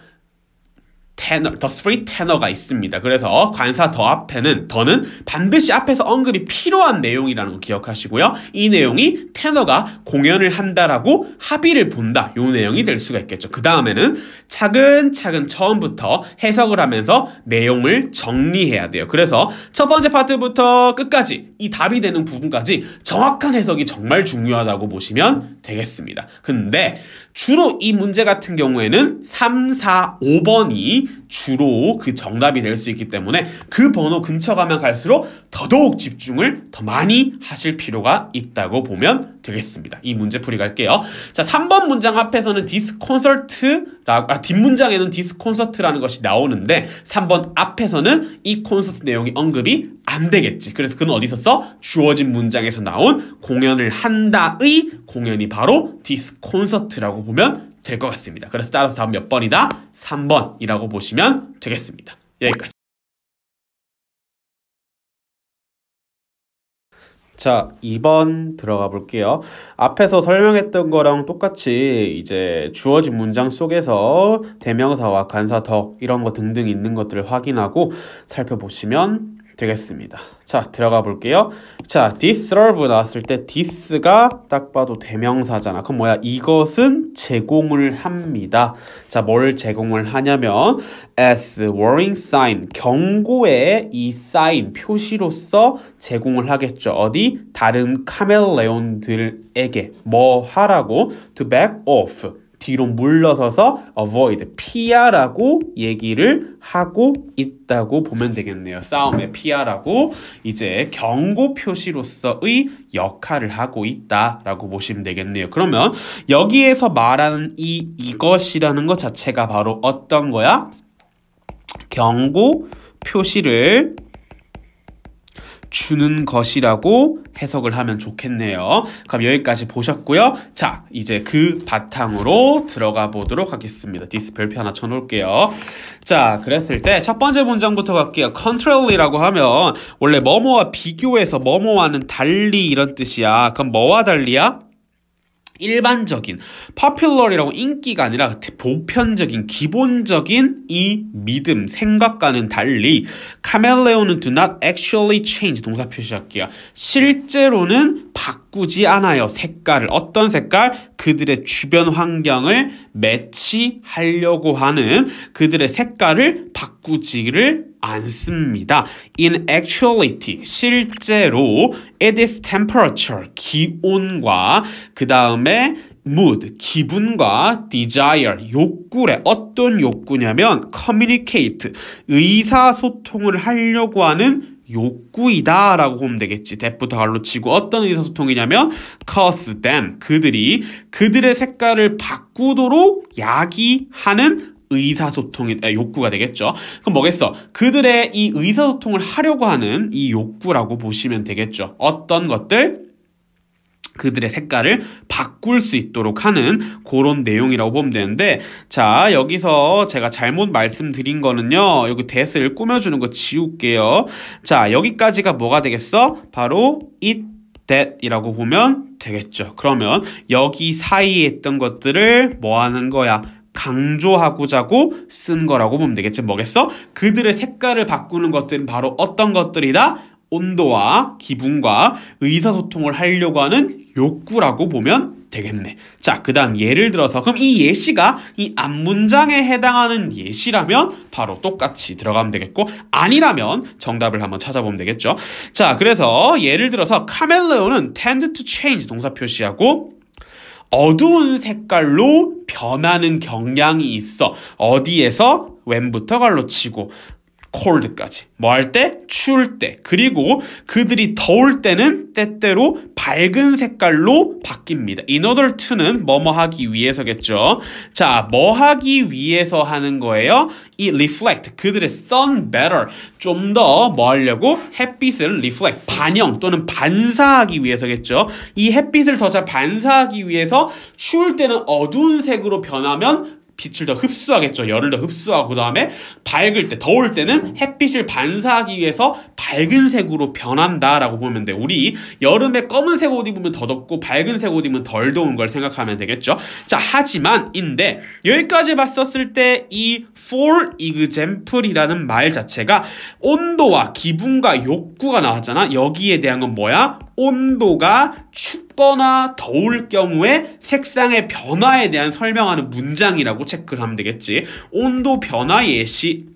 테너, the three tenor가 있습니다. 그래서 어, 관사 더 앞에는 더는 반드시 앞에서 언급이 필요한 내용이라는 거 기억하시고요. 이 내용이 테너가 공연을 한다라고 합의를 본다. 요 내용이 될 수가 있겠죠. 그 다음에는 차근차근 처음부터 해석을 하면서 내용을 정리해야 돼요. 그래서 첫 번째 파트부터 끝까지 이 답이 되는 부분까지 정확한 해석이 정말 중요하다고 보시면 되겠습니다. 근데 주로 이 문제 같은 경우에는 3, 4, 5번이 주로 그 정답이 될 수 있기 때문에 그 번호 근처 가면 갈수록 더더욱 집중을 더 많이 하실 필요가 있다고 보면 되겠습니다. 이 문제 풀이 갈게요. 자, 3번 문장 앞에서는 디스콘서트 아, 뒷문장에는 디스콘서트라는 것이 나오는데 3번 앞에서는 이 콘서트 내용이 언급이 안 되겠지. 그래서 그건 어디서 써? 주어진 문장에서 나온 공연을 한다의 공연이 바로 디스콘서트라고 보면 될것 같습니다. 그래서 따라서 다음 몇 번이다? 3번이라고 보시면 되겠습니다. 여기까지. 자, 2번 들어가 볼게요. 앞에서 설명했던 거랑 똑같이 이제 주어진 문장 속에서 대명사와 간사, 덕 이런 거 등등 있는 것들을 확인하고 살펴보시면 되겠습니다. 자, 들어가 볼게요. 자, deserve 나왔을 때 this가 딱 봐도 대명사잖아. 그럼 뭐야? 이것은 제공을 합니다. 자, 뭘 제공을 하냐면 as warning sign, 경고의 이 sign 표시로서 제공을 하겠죠. 어디? 다른 카멜레온들에게 뭐 하라고? to back off, 뒤로 물러서서 avoid 피하라고 얘기를 하고 있다고 보면 되겠네요. 싸움에 피하라고 이제 경고 표시로서의 역할을 하고 있다라고 보시면 되겠네요. 그러면 여기에서 말하는 이 이것이라는 것 자체가 바로 어떤 거야? 경고 표시를 주는 것이라고 해석을 하면 좋겠네요. 그럼 여기까지 보셨고요. 자, 이제 그 바탕으로 들어가 보도록 하겠습니다. 디스 플레이 하나 쳐놓을게요. 자, 그랬을 때 첫 번째 문장부터 갈게요. contrary라고 하면 원래 뭐뭐와 비교해서 뭐뭐와는 달리 이런 뜻이야. 그럼 뭐와 달리야? 일반적인 popular이라고 인기가 아니라 보편적인 기본적인 이 믿음 생각과는 달리 카멜레온은 do not actually change 동사 표시할게요. 실제로는 바꾸지 않아요. 색깔을 어떤 색깔 그들의 주변 환경을 매치하려고 하는 그들의 색깔을 바꾸지를 않습니다. In actuality, 실제로 it is temperature, 기온과 그 다음에 mood, 기분과 desire, 욕구래. 어떤 욕구냐면 communicate, 의사소통을 하려고 하는 욕구이다 라고 보면 되겠지. 대부터 갈로 치고 어떤 의사소통이냐면 cause them, 그들이 그들의 색깔을 바꾸도록 야기하는 의사소통의 욕구가 되겠죠. 그럼 뭐겠어? 그들의 이 의사소통을 하려고 하는 이 욕구라고 보시면 되겠죠. 어떤 것들? 그들의 색깔을 바꿀 수 있도록 하는 그런 내용이라고 보면 되는데 자 여기서 제가 잘못 말씀드린 거는요 여기 대스를 꾸며주는 거 지울게요 자 여기까지가 뭐가 되겠어 바로 it that 이라고 보면 되겠죠 그러면 여기 사이에 있던 것들을 뭐 하는 거야 강조하고자고 쓴 거라고 보면 되겠지 뭐겠어? 그들의 색깔을 바꾸는 것들은 바로 어떤 것들이다? 온도와 기분과 의사소통을 하려고 하는 욕구라고 보면 되겠네. 자, 그 다음 예를 들어서 그럼 이 예시가 이 앞문장에 해당하는 예시라면 바로 똑같이 들어가면 되겠고 아니라면 정답을 한번 찾아보면 되겠죠. 자, 그래서 예를 들어서 카멜레온은 tend to change 동사 표시하고 어두운 색깔로 변하는 경향이 있어. 어디에서 왼부터 갈로 치고 cold까지. 뭐 할 때? 추울 때. 그리고 그들이 더울 때는 때때로 밝은 색깔로 바뀝니다. In order to는 뭐뭐 하기 위해서겠죠. 자, 뭐 하기 위해서 하는 거예요? 이 reflect, 그들의 sun better. 좀 더 뭐 하려고? 햇빛을 reflect, 반영 또는 반사하기 위해서겠죠. 이 햇빛을 더 잘 반사하기 위해서 추울 때는 어두운 색으로 변하면 빛을 더 흡수하겠죠. 열을 더 흡수하고 그 다음에 밝을 때 더울 때는 햇빛을 반사하기 위해서 밝은 색으로 변한다라고 보면 돼. 우리 여름에 검은색 옷 입으면 더 덥고 밝은색 옷 입으면 덜 더운 걸 생각하면 되겠죠. 자 하지만인데 여기까지 봤었을 때 이 for example이라는 말 자체가 온도와 기분과 욕구가 나왔잖아. 여기에 대한 건 뭐야? 온도가 춥거나 더울 경우에 색상의 변화에 대한 설명하는 문장이라고 체크를 하면 되겠지. 온도 변화 예시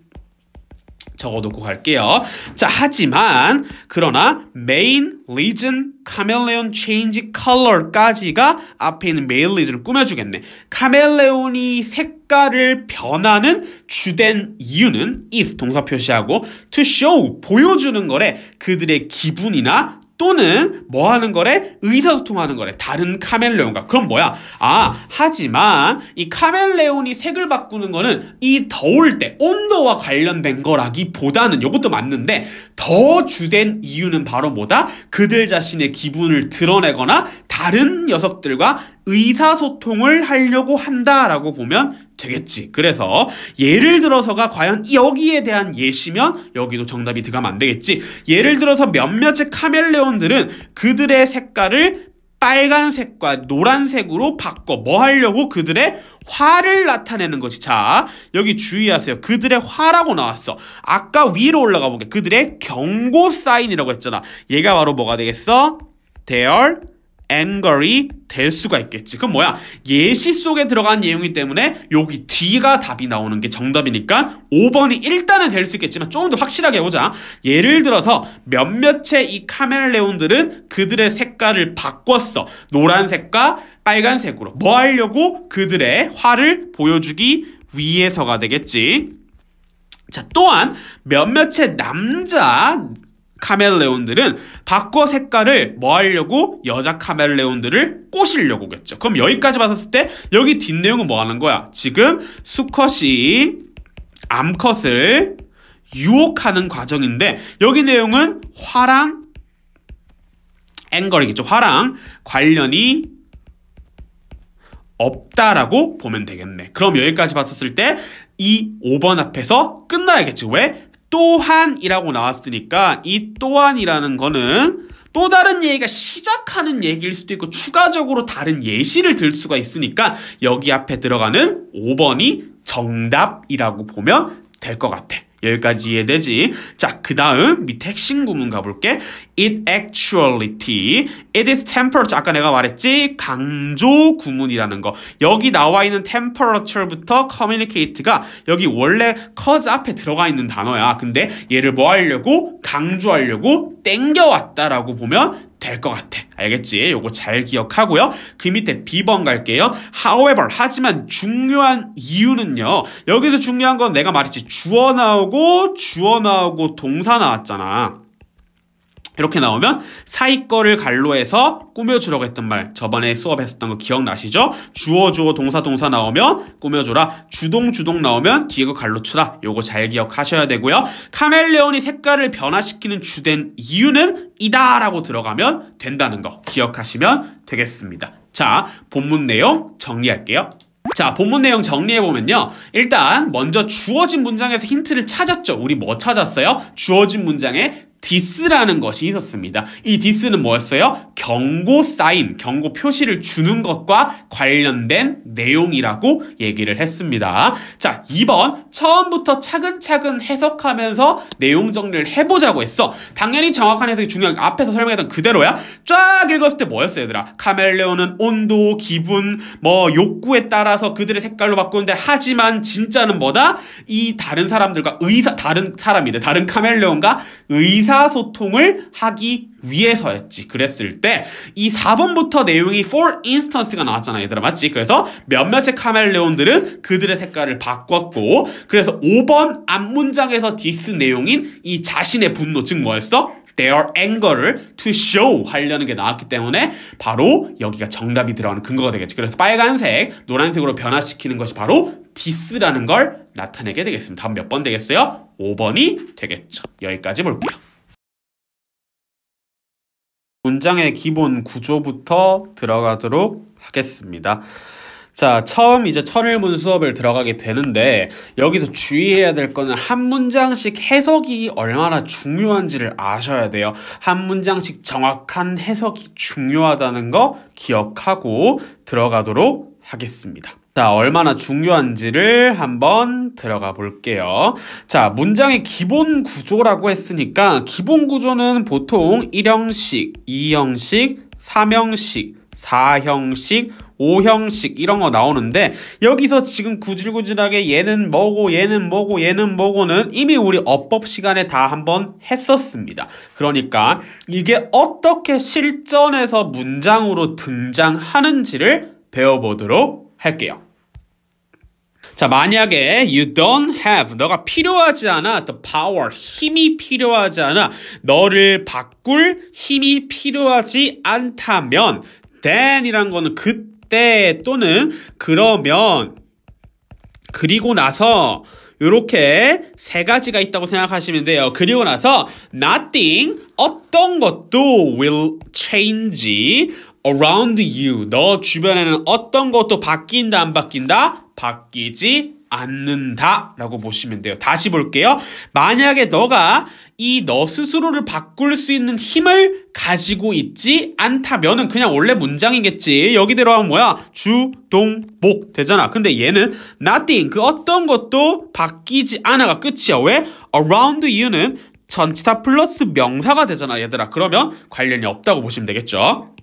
적어놓고 갈게요. 자, 하지만 그러나 main region 카멜레온 체인지 컬러까지가 앞에 있는 메일 리즈을 꾸며주겠네. 카멜레온이 색깔을 변하는 주된 이유는 is 동사 표시하고 to show 보여주는 거래. 그들의 기분이나 또는 뭐 하는 거래? 의사소통하는 거래. 다른 카멜레온과. 그럼 뭐야? 아, 하지만 이 카멜레온이 색을 바꾸는 거는 이 더울 때 온도와 관련된 거라기보다는 이것도 맞는데 더 주된 이유는 바로 뭐다? 그들 자신의 기분을 드러내거나 다른 녀석들과 의사소통을 하려고 한다라고 보면 되겠지. 그래서 예를 들어서가 과연 여기에 대한 예시면 여기도 정답이 들어가면안 되겠지. 예를 들어서 몇몇의 카멜레온들은 그들의 색깔을 빨간색과 노란색으로 바꿔 뭐 하려고 그들의 화를 나타내는 것이 자 여기 주의하세요 그들의 화라고 나왔어 아까 위로 올라가 보게 그들의 경고 사인이라고 했잖아 얘가 바로 뭐가 되겠어? Their angry 될 수가 있겠지. 그럼 뭐야? 예시 속에 들어간 내용이기 때문에 여기 뒤가 답이 나오는 게 정답이니까 5번이 일단은 될 수 있겠지만 조금 더 확실하게 해보자. 예를 들어서 몇몇의 이 카멜레온들은 그들의 색깔을 바꿨어. 노란색과 빨간색으로. 뭐 하려고? 그들의 화를 보여주기 위해서가 되겠지. 자, 또한 몇몇의 남자, 카멜레온들은 바꿔 색깔을 뭐 하려고 여자 카멜레온들을 꼬시려고겠죠. 그럼 여기까지 봤었을 때 여기 뒷내용은 뭐 하는 거야? 지금 수컷이 암컷을 유혹하는 과정인데 여기 내용은 화랑 앵거리겠죠. 화랑 관련이 없다라고 보면 되겠네. 그럼 여기까지 봤었을 때 이 5번 앞에서 끝나야겠지. 왜? 또한이라고 나왔으니까 이 또한이라는 거는 또 다른 얘기가 시작하는 얘기일 수도 있고 추가적으로 다른 예시를 들 수가 있으니까 여기 앞에 들어가는 5번이 정답이라고 보면 될 것 같아. 여기까지 이해되지? 자, 그 다음 밑에 핵심 구문 가볼게. It actuality, it is temperature. 아까 내가 말했지? 강조 구문이라는 거. 여기 나와 있는 temperature부터 communicate가 여기 원래 cause 앞에 들어가 있는 단어야. 근데 얘를 뭐 하려고? 강조하려고 땡겨왔다라고 보면 될것 같아. 알겠지? 요거 잘 기억하고요. 그 밑에 B번 갈게요. However, 하지만 중요한 이유는요. 여기서 중요한 건 내가 말했지. 주어 나오고 주어 나오고 동사 나왔잖아. 이렇게 나오면 사이 거를 갈로 해서 꾸며주라고 했던 말 저번에 수업했었던 거 기억나시죠? 주어 주어 동사 동사 나오면 꾸며주라 주동 주동 나오면 뒤에 거 갈로 추라 요거 잘 기억하셔야 되고요 카멜레온이 색깔을 변화시키는 주된 이유는 이다 라고 들어가면 된다는 거 기억하시면 되겠습니다 자 본문 내용 정리할게요 자, 본문 내용 정리해보면요. 일단, 먼저 주어진 문장에서 힌트를 찾았죠. 우리 뭐 찾았어요? 주어진 문장에 디스라는 것이 있었습니다. 이 디스는 뭐였어요? 경고 사인, 경고 표시를 주는 것과 관련된 내용이라고 얘기를 했습니다. 자, 2번 처음부터 차근차근 해석하면서 내용 정리를 해보자고 했어. 당연히 정확한 해석이 중요한 앞에서 설명했던 그대로야. 쫙 읽었을 때 뭐였어요, 얘들아? 카멜레온은 온도, 기분, 뭐 욕구에 따라서 그들의 색깔로 바꾸는데 하지만 진짜는 뭐다? 이 다른 사람들과 의사 다른 사람이래. 다른 카멜레온과 의사 의사소통을 하기 위해서였지. 그랬을 때 이 4번부터 내용이 for instance가 나왔잖아 얘들아 맞지? 그래서 몇몇의 카멜레온들은 그들의 색깔을 바꿨고 그래서 5번 앞문장에서 디스 내용인 이 자신의 분노 즉 뭐였어? their anger를 to show 하려는 게 나왔기 때문에 바로 여기가 정답이 들어가는 근거가 되겠지. 그래서 빨간색, 노란색으로 변화시키는 것이 바로 디스라는 걸 나타내게 되겠습니다. 다음 몇 번 되겠어요? 5번이 되겠죠. 여기까지 볼게요. 문장의 기본 구조부터 들어가도록 하겠습니다. 자, 처음 이제 천일문 수업을 들어가게 되는데 여기서 주의해야 될 거는 한 문장씩 해석이 얼마나 중요한지를 아셔야 돼요. 한 문장씩 정확한 해석이 중요하다는 거 기억하고 들어가도록 하겠습니다. 자, 얼마나 중요한지를 한번 들어가 볼게요. 자, 문장의 기본 구조라고 했으니까 기본 구조는 보통 1형식, 2형식, 3형식, 4형식, 5형식 이런 거 나오는데 여기서 지금 구질구질하게 얘는 뭐고 얘는 뭐고 얘는 뭐고는 이미 우리 어법 시간에 다 한번 했었습니다. 그러니까 이게 어떻게 실전에서 문장으로 등장하는지를 배워보도록 할게요. 자, 만약에 you don't have 너가 필요하지 않아 the power 힘이 필요하지 않아 너를 바꿀 힘이 필요하지 않다면 then이란 거는 그때 또는 그러면 그리고 나서 이렇게 세 가지가 있다고 생각하시면 돼요. 그리고 나서 nothing 어떤 것도 will change around you 너 주변에는 어떤 것도 바뀐다 안 바뀐다? 바뀌지 않는다 라고 보시면 돼요. 다시 볼게요. 만약에 너가 이 너 스스로를 바꿀 수 있는 힘을 가지고 있지 않다면은 그냥 원래 문장이겠지. 여기대로 하면 뭐야? 주동복 되잖아. 근데 얘는 nothing 그 어떤 것도 바뀌지 않아가 끝이야. 왜? around you는 전치사 플러스 명사가 되잖아 얘들아. 그러면 관련이 없다고 보시면 되겠죠.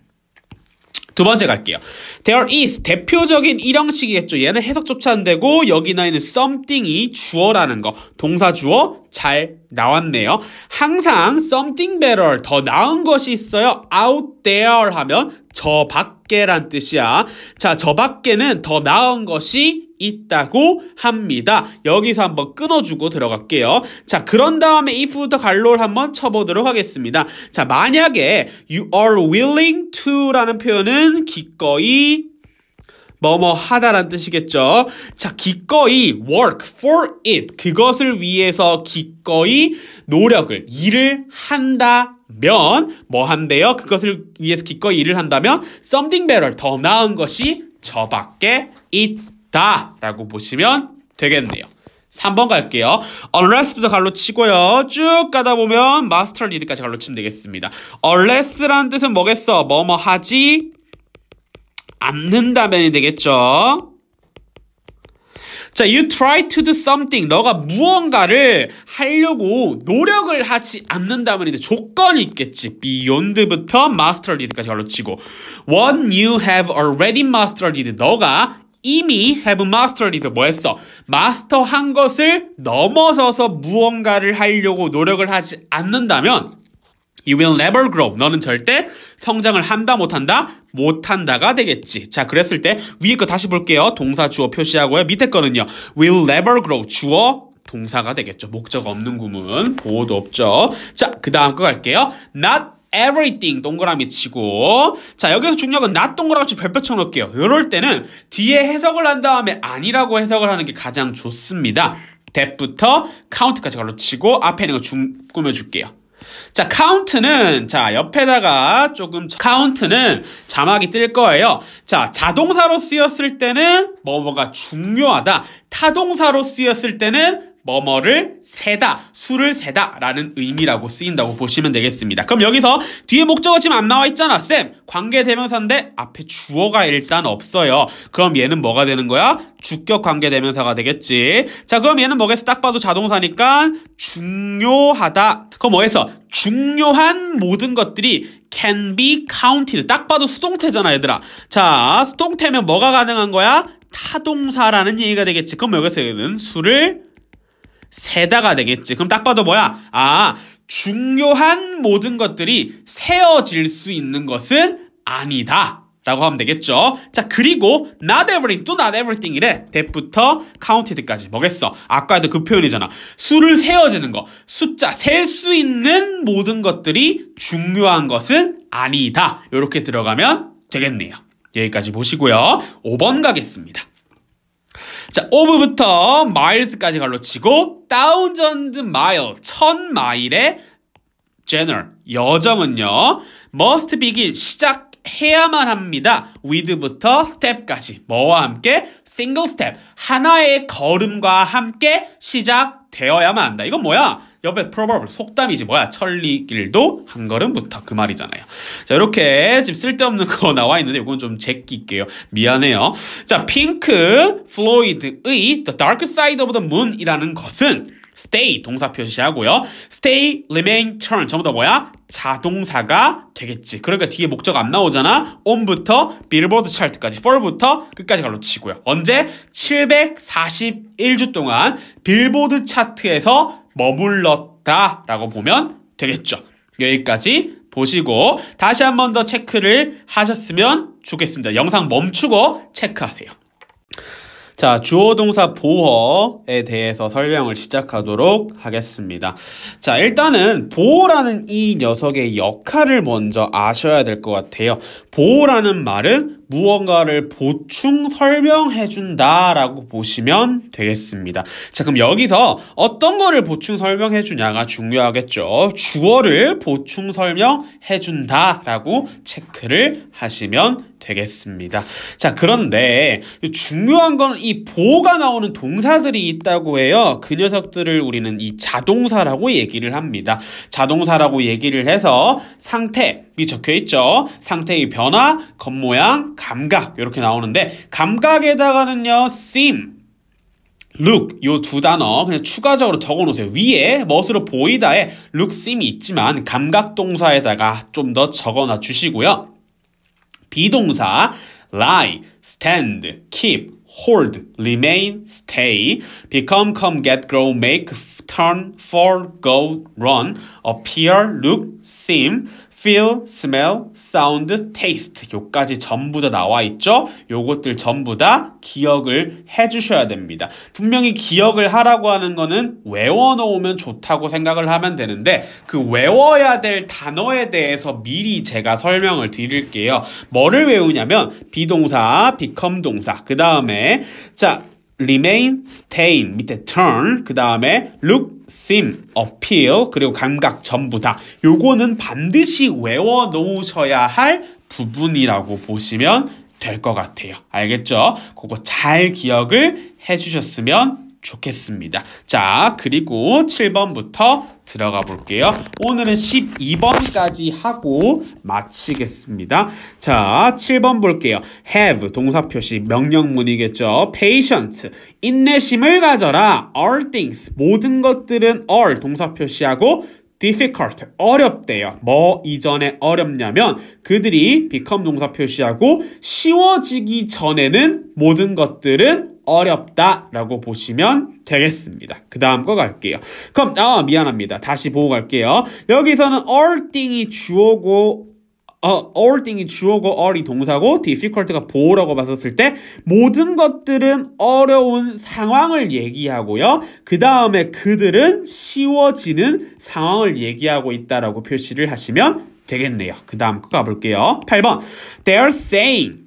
두 번째 갈게요. There is 대표적인 일형식이겠죠. 얘는 해석조차 안 되고 여기 나있는 something이 주어라는 거 동사 주어 잘 나왔네요. 항상 something better, 더 나은 것이 있어요. out there 하면 저 밖에란 뜻이야. 자, 저 밖에는 더 나은 것이 있다고 합니다. 여기서 한번 끊어주고 들어갈게요. 자, 그런 다음에 if부터 갈로를 한번 쳐보도록 하겠습니다. 자, 만약에 you are willing to라는 표현은 기꺼이 뭐뭐 하다란 뜻이겠죠. 자, 기꺼이 work for it. 그것을 위해서 기꺼이 노력을, 일을 한다. 면, 뭐 한대요? 그것을 위해서 기꺼이 일을 한다면, something better, 더 나은 것이 저밖에 있다. 라고 보시면 되겠네요. 3번 갈게요. u n l e s s 부 갈로 치고요. 쭉 가다 보면 master l e 까지 갈로 치면 되겠습니다. unless란 뜻은 뭐겠어? 뭐뭐 하지? 않는다면이 되겠죠. 자, you try to do something. 너가 무언가를 하려고 노력을 하지 않는다면 이제 조건이 있겠지. beyond부터 mastered까지 걸러치고. one you have already mastered. 너가 이미 have mastered 뭐 했어? 마스터한 것을 넘어서서 무언가를 하려고 노력을 하지 않는다면 you will never grow. 너는 절대 성장을 한다 못한다 못한다가 되겠지. 자, 그랬을 때 위에 거 다시 볼게요. 동사 주어 표시하고요. 밑에 거는요. will never grow 주어 동사가 되겠죠. 목적 없는 구문 보호도 없죠. 자, 그 다음 거 갈게요. not everything 동그라미 치고 자 여기서 중요한 건 not 동그라미 치고 별표 쳐놓을게요. 이럴 때는 뒤에 해석을 한 다음에 아니라고 해석을 하는 게 가장 좋습니다. that부터 count까지 걸로 치고 앞에 있는 거 꾸며줄게요. 자, 카운트는 자, 옆에다가 조금 카운트는 자막이 뜰 거예요. 자, 자동사로 쓰였을 때는 뭐뭐가 중요하다. 타동사로 쓰였을 때는 머머를 세다, 수를 세다 라는 의미라고 쓰인다고 보시면 되겠습니다. 그럼 여기서 뒤에 목적어 지금 안 나와 있잖아. 쌤, 관계대명사인데 앞에 주어가 일단 없어요. 그럼 얘는 뭐가 되는 거야? 주격 관계대명사가 되겠지. 자, 그럼 얘는 뭐겠어? 딱 봐도 자동사니까 중요하다. 그럼 뭐겠어? 중요한 모든 것들이 can be counted. 딱 봐도 수동태잖아, 얘들아. 자, 수동태면 뭐가 가능한 거야? 타동사라는 얘기가 되겠지. 그럼 여기서 얘는 수를 세다가 되겠지. 그럼 딱 봐도 뭐야? 아, 중요한 모든 것들이 세어질 수 있는 것은 아니다. 라고 하면 되겠죠. 자, 그리고 not everything 또 not everything이래. that부터 counted까지 뭐겠어. 아까도 그 표현이잖아. 수를 세어지는 거. 숫자, 셀 수 있는 모든 것들이 중요한 것은 아니다. 이렇게 들어가면 되겠네요. 여기까지 보시고요. 5번 가겠습니다. 자, 오브부터 마일스까지 갈로 치고 다운전드 마일, 천 마일의 g e n e r a 여정은요. must begin, 시작해야만 합니다. with부터 step까지 뭐와 함께 single step, 하나의 걸음과 함께 시작되어야만 한다. 이건 뭐야? 옆에 proverb, 속담이지 뭐야. 천리길도 한 걸음부터 그 말이잖아요. 자, 이렇게 지금 쓸데없는 거 나와 있는데 이건 좀 제낄게요. 미안해요. 자, 핑크 플로이드의 The Dark Side of the Moon이라는 것은 stay 동사 표시하고요. stay, remain, turn 전부 다 뭐야? 자동사가 되겠지. 그러니까 뒤에 목적 안 나오잖아. on부터 빌보드 차트까지, for부터 끝까지 갈로 치고요. 언제? 741주 동안 빌보드 차트에서 머물렀다라고 보면 되겠죠. 여기까지 보시고 다시 한 번 더 체크를 하셨으면 좋겠습니다. 영상 멈추고 체크하세요. 자, 주어 동사 보어에 대해서 설명을 시작하도록 하겠습니다. 자, 일단은 보어라는 이 녀석의 역할을 먼저 아셔야 될 것 같아요. 보어라는 말은 무언가를 보충 설명해 준다라고 보시면 되겠습니다. 자, 그럼 여기서 어떤 거를 보충 설명해 주냐가 중요하겠죠. 주어를 보충 설명해 준다라고 체크를 하시면 되겠습니다. 자, 그런데 중요한 건 이 보가 나오는 동사들이 있다고 해요. 그 녀석들을 우리는 이 자동사라고 얘기를 합니다. 자동사라고 얘기를 해서 상태, 이 적혀 있죠. 상태의 변화, 겉모양, 감각 이렇게 나오는데 감각에다가는요. seem, look 요 두 단어 그냥 추가적으로 적어 놓으세요. 위에 멋으로 보이다에 look seem이 있지만 감각 동사에다가 좀 더 적어 놔 주시고요. 비동사 lie, stand, keep, hold, remain, stay, become, come, get, grow, make, turn, fall, go, run, appear, look, seem, feel, smell, sound, taste 요까지 전부 다 나와 있죠? 요것들 전부 다 기억을 해주셔야 됩니다. 분명히 기억을 하라고 하는 거는 외워놓으면 좋다고 생각을 하면 되는데 그 외워야 될 단어에 대해서 미리 제가 설명을 드릴게요. 뭐를 외우냐면 비동사, become 동사 그 다음에 자 remain, stay 밑에 turn 그 다음에 look, seem, appeal, 그리고 감각 전부 다 요거는 반드시 외워 놓으셔야 할 부분이라고 보시면 될 것 같아요. 알겠죠? 그거 잘 기억을 해주셨으면 좋겠습니다. 자, 그리고 7번부터 들어가 볼게요. 오늘은 12번까지 하고 마치겠습니다. 자, 7번 볼게요. have 동사 표시 명령문이겠죠. patient 인내심을 가져라. all things 모든 것들은 all 동사 표시하고 difficult 어렵대요. 뭐 이전에 어렵냐면 그들이 become 동사 표시하고 쉬워지기 전에는 모든 것들은 어렵다라고 보시면 되겠습니다. 그 다음 거 갈게요. 그럼 아 미안합니다. 다시 보고 갈게요. 여기서는 all thing이 주어고 어, all thing이 주어고 all이 동사고 difficult가 보어라고 봤었을 때 모든 것들은 어려운 상황을 얘기하고요. 그 다음에 그들은 쉬워지는 상황을 얘기하고 있다라고 표시를 하시면 되겠네요. 그 다음 거 가볼게요. 8번 They're saying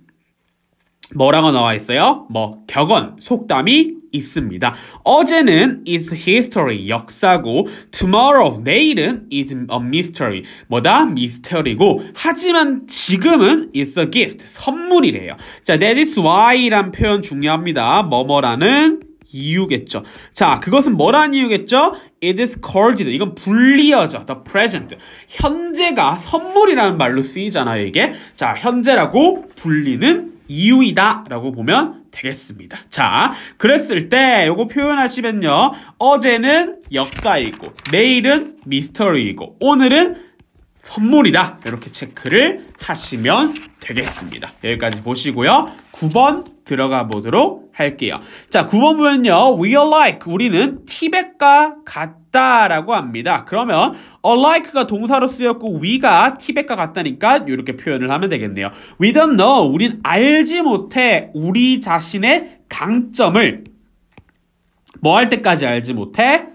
뭐라고 나와 있어요? 뭐 격언, 속담이 있습니다. 어제는 is history 역사고 tomorrow 내일은 is a mystery 뭐다 미스터리고 하지만 지금은 is a gift 선물이래요. 자 that is why란 표현 중요합니다. 뭐뭐라는 이유겠죠. 자, 그것은 뭐란 이유겠죠? It is called. 이건 불리어죠. The present. 현재가 선물이라는 말로 쓰이잖아요, 이게. 자, 현재라고 불리는 이유이다 라고 보면 되겠습니다. 자, 그랬을 때 요거 표현하시면요. 어제는 역사이고 내일은 미스터리이고 오늘은 선물이다. 이렇게 체크를 하시면 되겠습니다. 여기까지 보시고요. 9번 들어가 보도록 할게요. 자, 9번 보면요. We are like 우리는 티벳과 같은 있다라고 합니다. 그러면 alike가 동사로 쓰였고 we가 티벳과 같다니까 이렇게 표현을 하면 되겠네요. We don't know. 우린 알지 못해 우리 자신의 강점을 뭐 할 때까지 알지 못해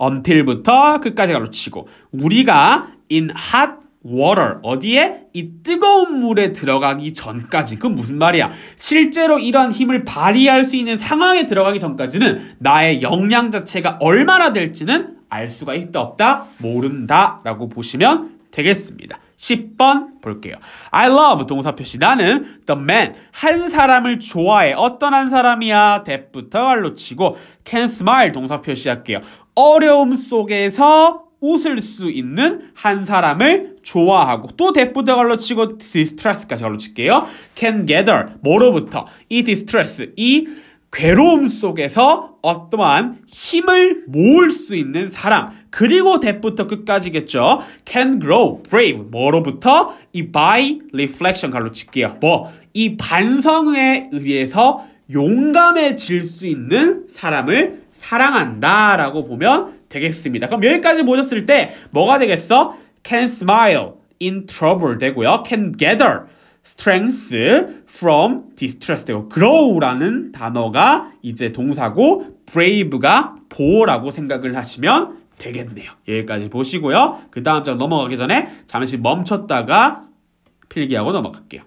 until부터 끝까지 가로 치고 우리가 in hot water 어디에 이 뜨거운 물에 들어가기 전까지 그 무슨 말이야 실제로 이러한 힘을 발휘할 수 있는 상황에 들어가기 전까지는 나의 역량 자체가 얼마나 될지는 알 수가 있다 없다 모른다 라고 보시면 되겠습니다 10번 볼게요 I love 동사 표시 나는 the man 한 사람을 좋아해 어떤 한 사람이야 대부터 알로 치고 can smile 동사 표시할게요 어려움 속에서 웃을 수 있는 한 사람을 좋아하고 또대부대걸로 치고 디스트 t 스 e s s 까지 갈로 칠게요. can gather 뭐로부터 이디스트 t 스 e 이 괴로움 속에서 어떠한 힘을 모을 수 있는 사람 그리고 대부터 끝까지겠죠. can grow brave 뭐로부터 이 by reflection 갈로 칠게요. 뭐 이 반성에 의해서 용감해질 수 있는 사람을 사랑한다라고 보면 되겠습니다. 그럼 여기까지 모셨을 때 뭐가 되겠어? can smile in trouble 되고요. can gather strength from distress 되고 grow라는 단어가 이제 동사고 brave가 보호라고 생각을 하시면 되겠네요. 여기까지 보시고요. 그 다음 장 넘어가기 전에 잠시 멈췄다가 필기하고 넘어갈게요.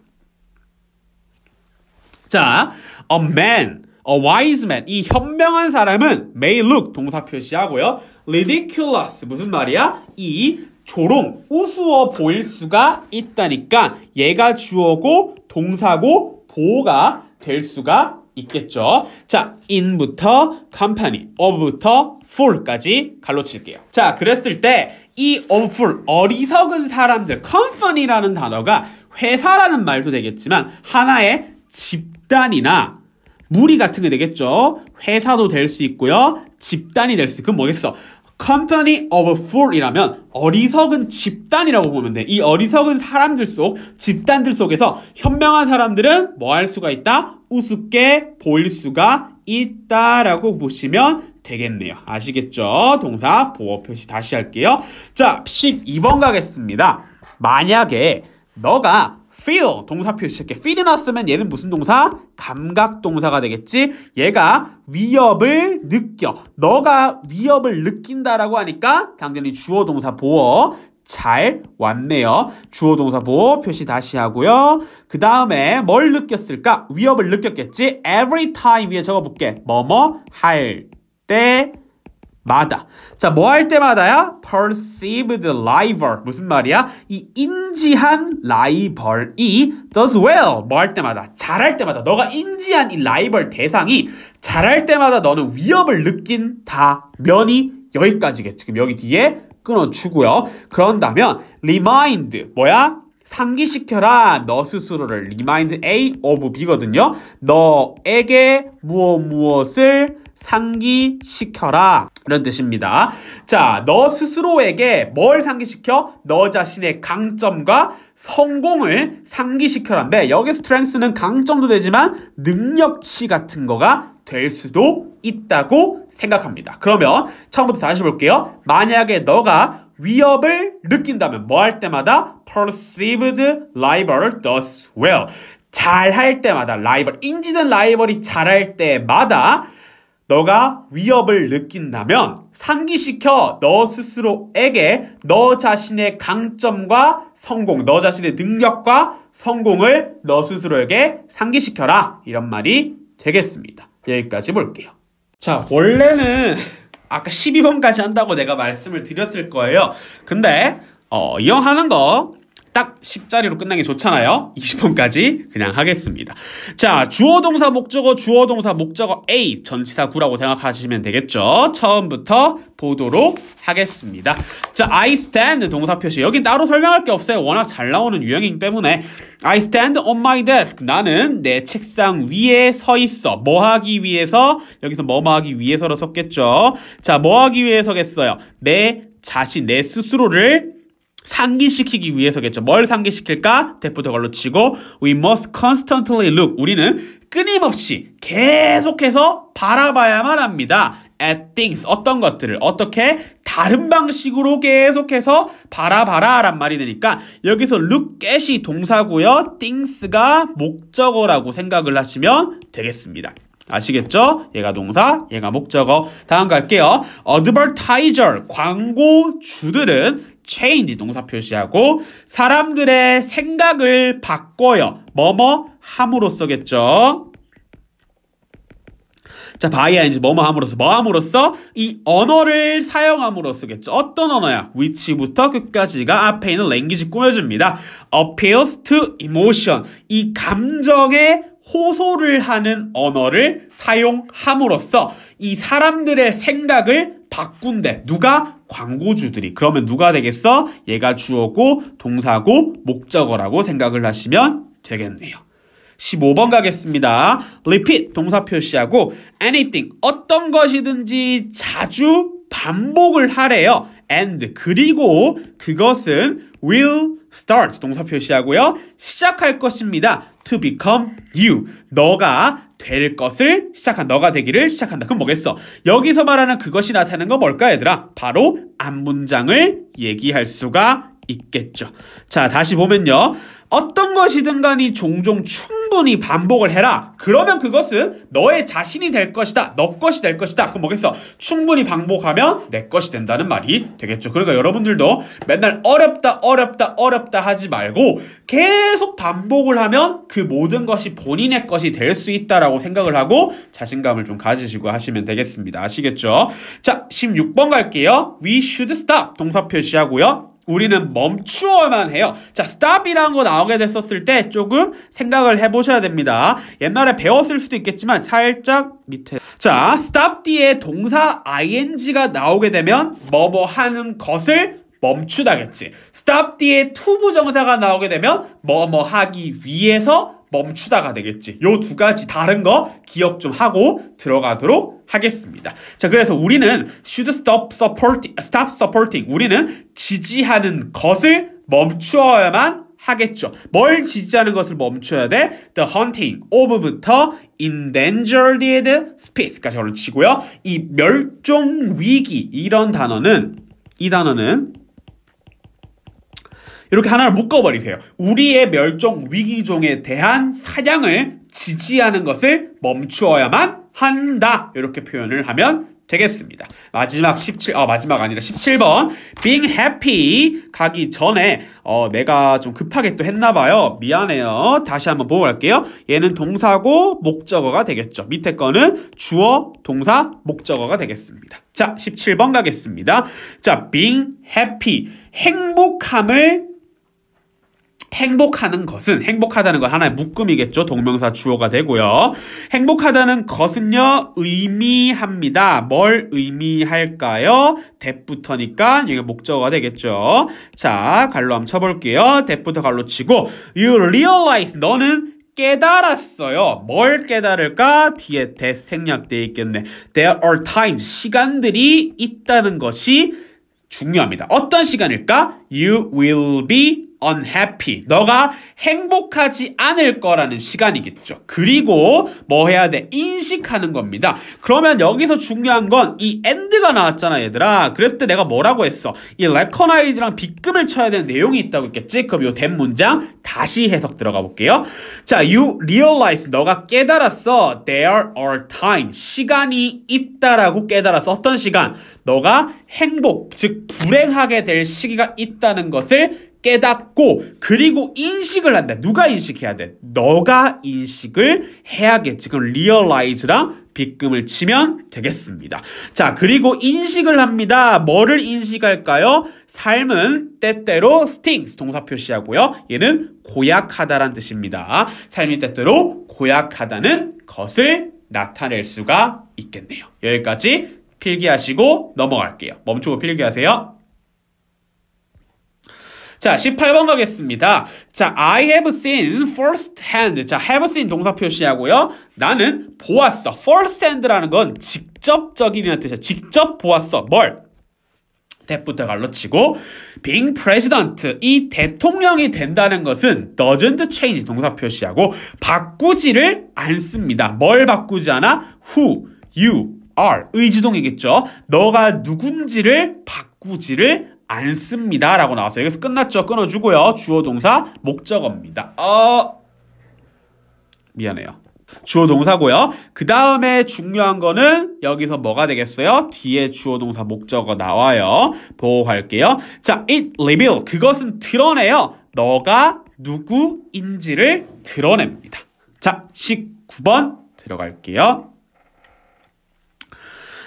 자, a man A wise man, 이 현명한 사람은 may look 동사 표시하고요. ridiculous 무슨 말이야? 이 조롱, 우스워 보일 수가 있다니까 얘가 주어고 동사고 보호가 될 수가 있겠죠. 자, in부터 company, of부터 full까지 갈로칠게요. 자, 그랬을 때이 awful, 어리석은 사람들, company라는 단어가 회사라는 말도 되겠지만 하나의 집단이나 무리 같은 게 되겠죠. 회사도 될 수 있고요. 집단이 될 수 있고 뭐겠어? company of fool이라면 어리석은 집단이라고 보면 돼. 이 어리석은 사람들 속, 집단들 속에서 현명한 사람들은 뭐 할 수가 있다? 우습게 보일 수가 있다라고 보시면 되겠네요. 아시겠죠? 동사 보호 표시 다시 할게요. 자, 12번 가겠습니다. 만약에 너가 feel 동사 표시할게. feel이 나왔으면 얘는 무슨 동사? 감각 동사가 되겠지. 얘가 위협을 느껴. 너가 위협을 느낀다라고 하니까 당연히 주어 동사 보어 잘 왔네요. 주어 동사 보호 표시 다시 하고요. 그 다음에 뭘 느꼈을까? 위협을 느꼈겠지? every time 위에 적어볼게. 뭐뭐 할때 마다. 자, 뭐 할 때마다야? perceived rival. 무슨 말이야? 이 인지한 라이벌이 does well. 뭐 할 때마다? 잘할 때마다. 너가 인지한 이 라이벌 대상이 잘할 때마다 너는 위협을 느낀다. 면이 여기까지겠지. 지금 여기 뒤에 끊어주고요. 그런다면 remind. 뭐야? 상기시켜라 너 스스로를 remind A of B거든요. 너에게 무엇 무엇을 상기시켜라 이런 뜻입니다. 자, 너 스스로에게 뭘 상기시켜? 너 자신의 강점과 성공을 상기시켜라인데 여기 스트렝스는 강점도 되지만 능력치 같은 거가 될 수도 있다고 생각합니다. 그러면 처음부터 다시 볼게요. 만약에 너가 위협을 느낀다면 뭐 할 때마다 perceived rival does well. 잘할 때마다 라이벌, 인지된 라이벌이 잘 할 때마다 너가 위협을 느낀다면 상기시켜 너 스스로에게 너 자신의 강점과 성공, 너 자신의 능력과 성공을 너 스스로에게 상기시켜라. 이런 말이 되겠습니다. 여기까지 볼게요. 자, 원래는 아까 12번까지 한다고 내가 말씀을 드렸을 거예요. 근데, 어, 이왕 하는 거, 딱 10자리로 끝나기 좋잖아요. 20번까지 그냥 하겠습니다. 자, 주어 동사 목적어 주어 동사 목적어 A 전치사 구라고 생각하시면 되겠죠. 처음부터 보도록 하겠습니다. 자, I stand 동사 표시. 여긴 따로 설명할 게 없어요. 워낙 잘 나오는 유형이기 때문에 I stand on my desk. 나는 내 책상 위에 서 있어. 뭐 하기 위해서? 여기서 뭐, 뭐 하기 위해서로 썼겠죠. 자, 뭐 하기 위해서겠어요? 내 자신, 내 스스로를 상기시키기 위해서겠죠. 뭘 상기시킬까? 대포도 걸로 치고 we must constantly look. 우리는 끊임없이 계속해서 바라봐야만 합니다. at things 어떤 것들을 어떻게 다른 방식으로 계속해서 바라봐라란 말이 되니까 여기서 look at이 동사고요. things가 목적어라고 생각을 하시면 되겠습니다. 아시겠죠? 얘가 동사, 얘가 목적어. 다음 갈게요. advertiser, 광고주들은 change 동사 표시하고 사람들의 생각을 바꿔요. 뭐뭐 함으로써겠죠. 자, b 이아 n g 뭐뭐 함으로써 뭐 함으로써 이 언어를 사용함으로써겠죠. 어떤 언어야? 위치부터 끝까지가 앞에 있는 language 꾸며줍니다. appeals to emotion 이감정의 호소를 하는 언어를 사용함으로써 이 사람들의 생각을 바꾼대. 누가? 광고주들이. 그러면 누가 되겠어? 얘가 주어고 동사고 목적어라고 생각을 하시면 되겠네요. 15번 가겠습니다. repeat 동사 표시하고 anything 어떤 것이든지 자주 반복을 하래요. and 그리고 그것은 will start 동사 표시하고요. 시작할 것입니다. to become you. 너가 될 것을 시작한 너가 되기를 시작한다. 그럼 뭐겠어? 여기서 말하는 그것이 나타나는 건 뭘까 얘들아? 바로 앞문장을 얘기할 수가 있겠죠. 자, 다시 보면요. 어떤 것이든 간이 종종 충분히 반복을 해라. 그러면 그것은 너의 자신이 될 것이다. 너 것이 될 것이다. 그럼 뭐겠어? 충분히 반복하면 내 것이 된다는 말이 되겠죠. 그러니까 여러분들도 맨날 어렵다, 어렵다, 어렵다 하지 말고 계속 반복을 하면 그 모든 것이 본인의 것이 될 수 있다라고 생각을 하고 자신감을 좀 가지시고 하시면 되겠습니다. 아시겠죠? 자, 16번 갈게요. We should stop. 동사 표시하고요. 우리는 멈추어야만 해요. 자, stop이라는 거 나오게 됐었을 때 조금 생각을 해보셔야 됩니다. 옛날에 배웠을 수도 있겠지만 살짝 밑에 자, stop 뒤에 동사 ing가 나오게 되면 뭐 뭐 하는 것을 멈추다겠지. stop 뒤에 투 부정사가 나오게 되면 뭐 뭐 하기 위해서 멈추다가 되겠지. 요 두 가지 다른 거 기억 좀 하고 들어가도록 하겠습니다. 자, 그래서 우리는 should stop supporting, stop supporting. 우리는 지지하는 것을 멈추어야만 하겠죠. 뭘 지지하는 것을 멈춰야 돼? The hunting of부터 endangered species.까지 걸치고요. 이 멸종 위기 이런 단어는 이 단어는 이렇게 하나를 묶어버리세요. 우리의 멸종 위기종에 대한 사냥을 지지하는 것을 멈추어야만 한다. 이렇게 표현을 하면 되겠습니다. 마지막 17, 어, 마지막 아니라 17번. being happy 가기 전에, 어, 내가 좀 급하게 또 했나봐요. 미안해요. 다시 한번 보고 갈게요. 얘는 동사고 목적어가 되겠죠. 밑에 거는 주어, 동사, 목적어가 되겠습니다. 자, 17번 가겠습니다. 자, being happy. 행복함을 행복하는 것은 행복하다는 건 하나의 묶음이겠죠. 동명사 주어가 되고요. 행복하다는 것은요. 의미합니다. 뭘 의미할까요? 대부터니까 이게 목적어가 되겠죠. 자, 갈로 한번 쳐볼게요. 대부터 갈로 치고 You realize 너는 깨달았어요. 뭘 깨달을까? 뒤에 대 생략되어 있겠네. There are times, 시간들이 있다는 것이 중요합니다. 어떤 시간일까? You will be unhappy. 너가 행복하지 않을 거라는 시간이겠죠. 그리고 뭐 해야 돼? 인식하는 겁니다. 그러면 여기서 중요한 건 이 end가 나왔잖아, 얘들아. 그랬을 때 내가 뭐라고 했어? 이 recognize랑 빗금을 쳐야 되는 내용이 있다고 했겠지? 그럼 요된 문장 다시 해석 들어가 볼게요. 자, you realize 너가 깨달았어. There are time. 시간이 있다라고 깨달았어. 어떤 시간? 너가 행복, 즉 불행하게 될 시기가 있다는 것을 깨닫고 그리고 인식을 한다. 누가 인식해야 돼? 너가 인식을 해야겠지. 그럼 realize랑 빗금을 치면 되겠습니다. 자, 그리고 인식을 합니다. 뭐를 인식할까요? 삶은 때때로 stings 동사 표시하고요. 얘는 고약하다란 뜻입니다. 삶이 때때로 고약하다는 것을 나타낼 수가 있겠네요. 여기까지 필기하시고 넘어갈게요. 멈추고 필기하세요. 자, 18번 가겠습니다. 자, I have seen first hand. 자, have seen 동사 표시하고요. 나는 보았어. first hand라는 건 직접적이라는 뜻이야. 직접 보았어. 뭘? 때부터 갈라치고 being president 이 대통령이 된다는 것은 doesn't change 동사 표시하고 바꾸지를 않습니다. 뭘 바꾸지 않아? who, you, are 의지동이겠죠. 너가 누군지를 바꾸지를 않습니다. 라고 나왔어요. 여기서 끝났죠. 끊어주고요. 주어 동사 목적어입니다. 어... 미안해요. 주어 동사고요. 그 다음에 중요한 거는 여기서 뭐가 되겠어요? 뒤에 주어 동사 목적어 나와요. 보호할게요. 자, it reveal. 그것은 드러내요. 너가 누구인지를 드러냅니다. 자, 19번 들어갈게요.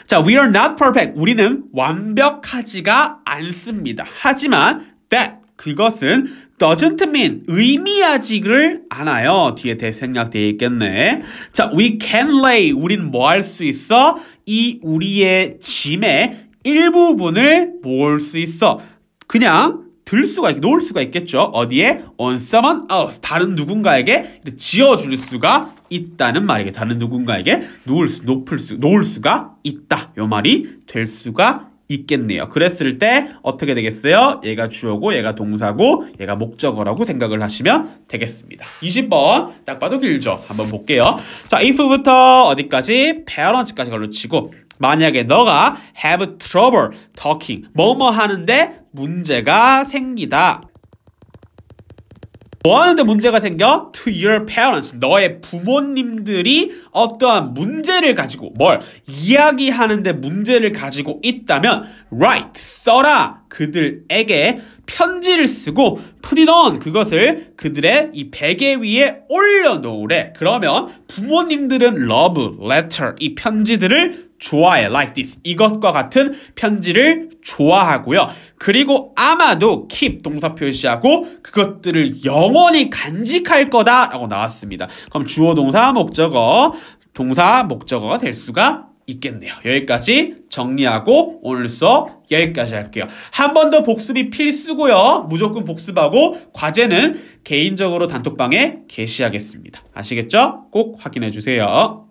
자, we are not perfect. 우리는 완벽하지가 않습니다. 하지만 that 그것은 doesn't mean 의미하지를 않아요. 뒤에 대생략되어 있겠네. 자, we can lay 우린 뭐 할 수 있어? 이 우리의 짐의 일부분을 모을 수 있어. 그냥 들 수가 있, 놓을 수가 있겠죠. 어디에? on someone else. 다른 누군가에게 지어줄 수가 있다는 말이에요. 다른 누군가에게 놓을 수, 높을 수, 놓을 수가 있다. 요 말이 될 수가 있겠네요. 그랬을 때 어떻게 되겠어요? 얘가 주어고 얘가 동사고 얘가 목적어라고 생각을 하시면 되겠습니다. 20번 딱 봐도 길죠? 한번 볼게요. 자, if부터 어디까지? parents까지 걸로 치고 만약에 너가 have trouble talking 뭐 뭐 하는데 문제가 생기다. 뭐 하는데 문제가 생겨? To your parents, 너의 부모님들이 어떠한 문제를 가지고 뭘 이야기하는데 문제를 가지고 있다면 write, 써라 그들에게 편지를 쓰고 put it on 그것을 그들의 이 베개 위에 올려놓으래. 그러면 부모님들은 love, letter 이 편지들을 좋아해 like this 이것과 같은 편지를 좋아하고요. 그리고 아마도 keep 동사 표시하고 그것들을 영원히 간직할 거다라고 나왔습니다. 그럼 주어 동사 목적어 동사 목적어가 될 수가 있겠네요. 여기까지 정리하고 오늘 수업 여기까지 할게요. 한 번 더 복습이 필수고요. 무조건 복습하고 과제는 개인적으로 단톡방에 게시하겠습니다. 아시겠죠? 꼭 확인해 주세요.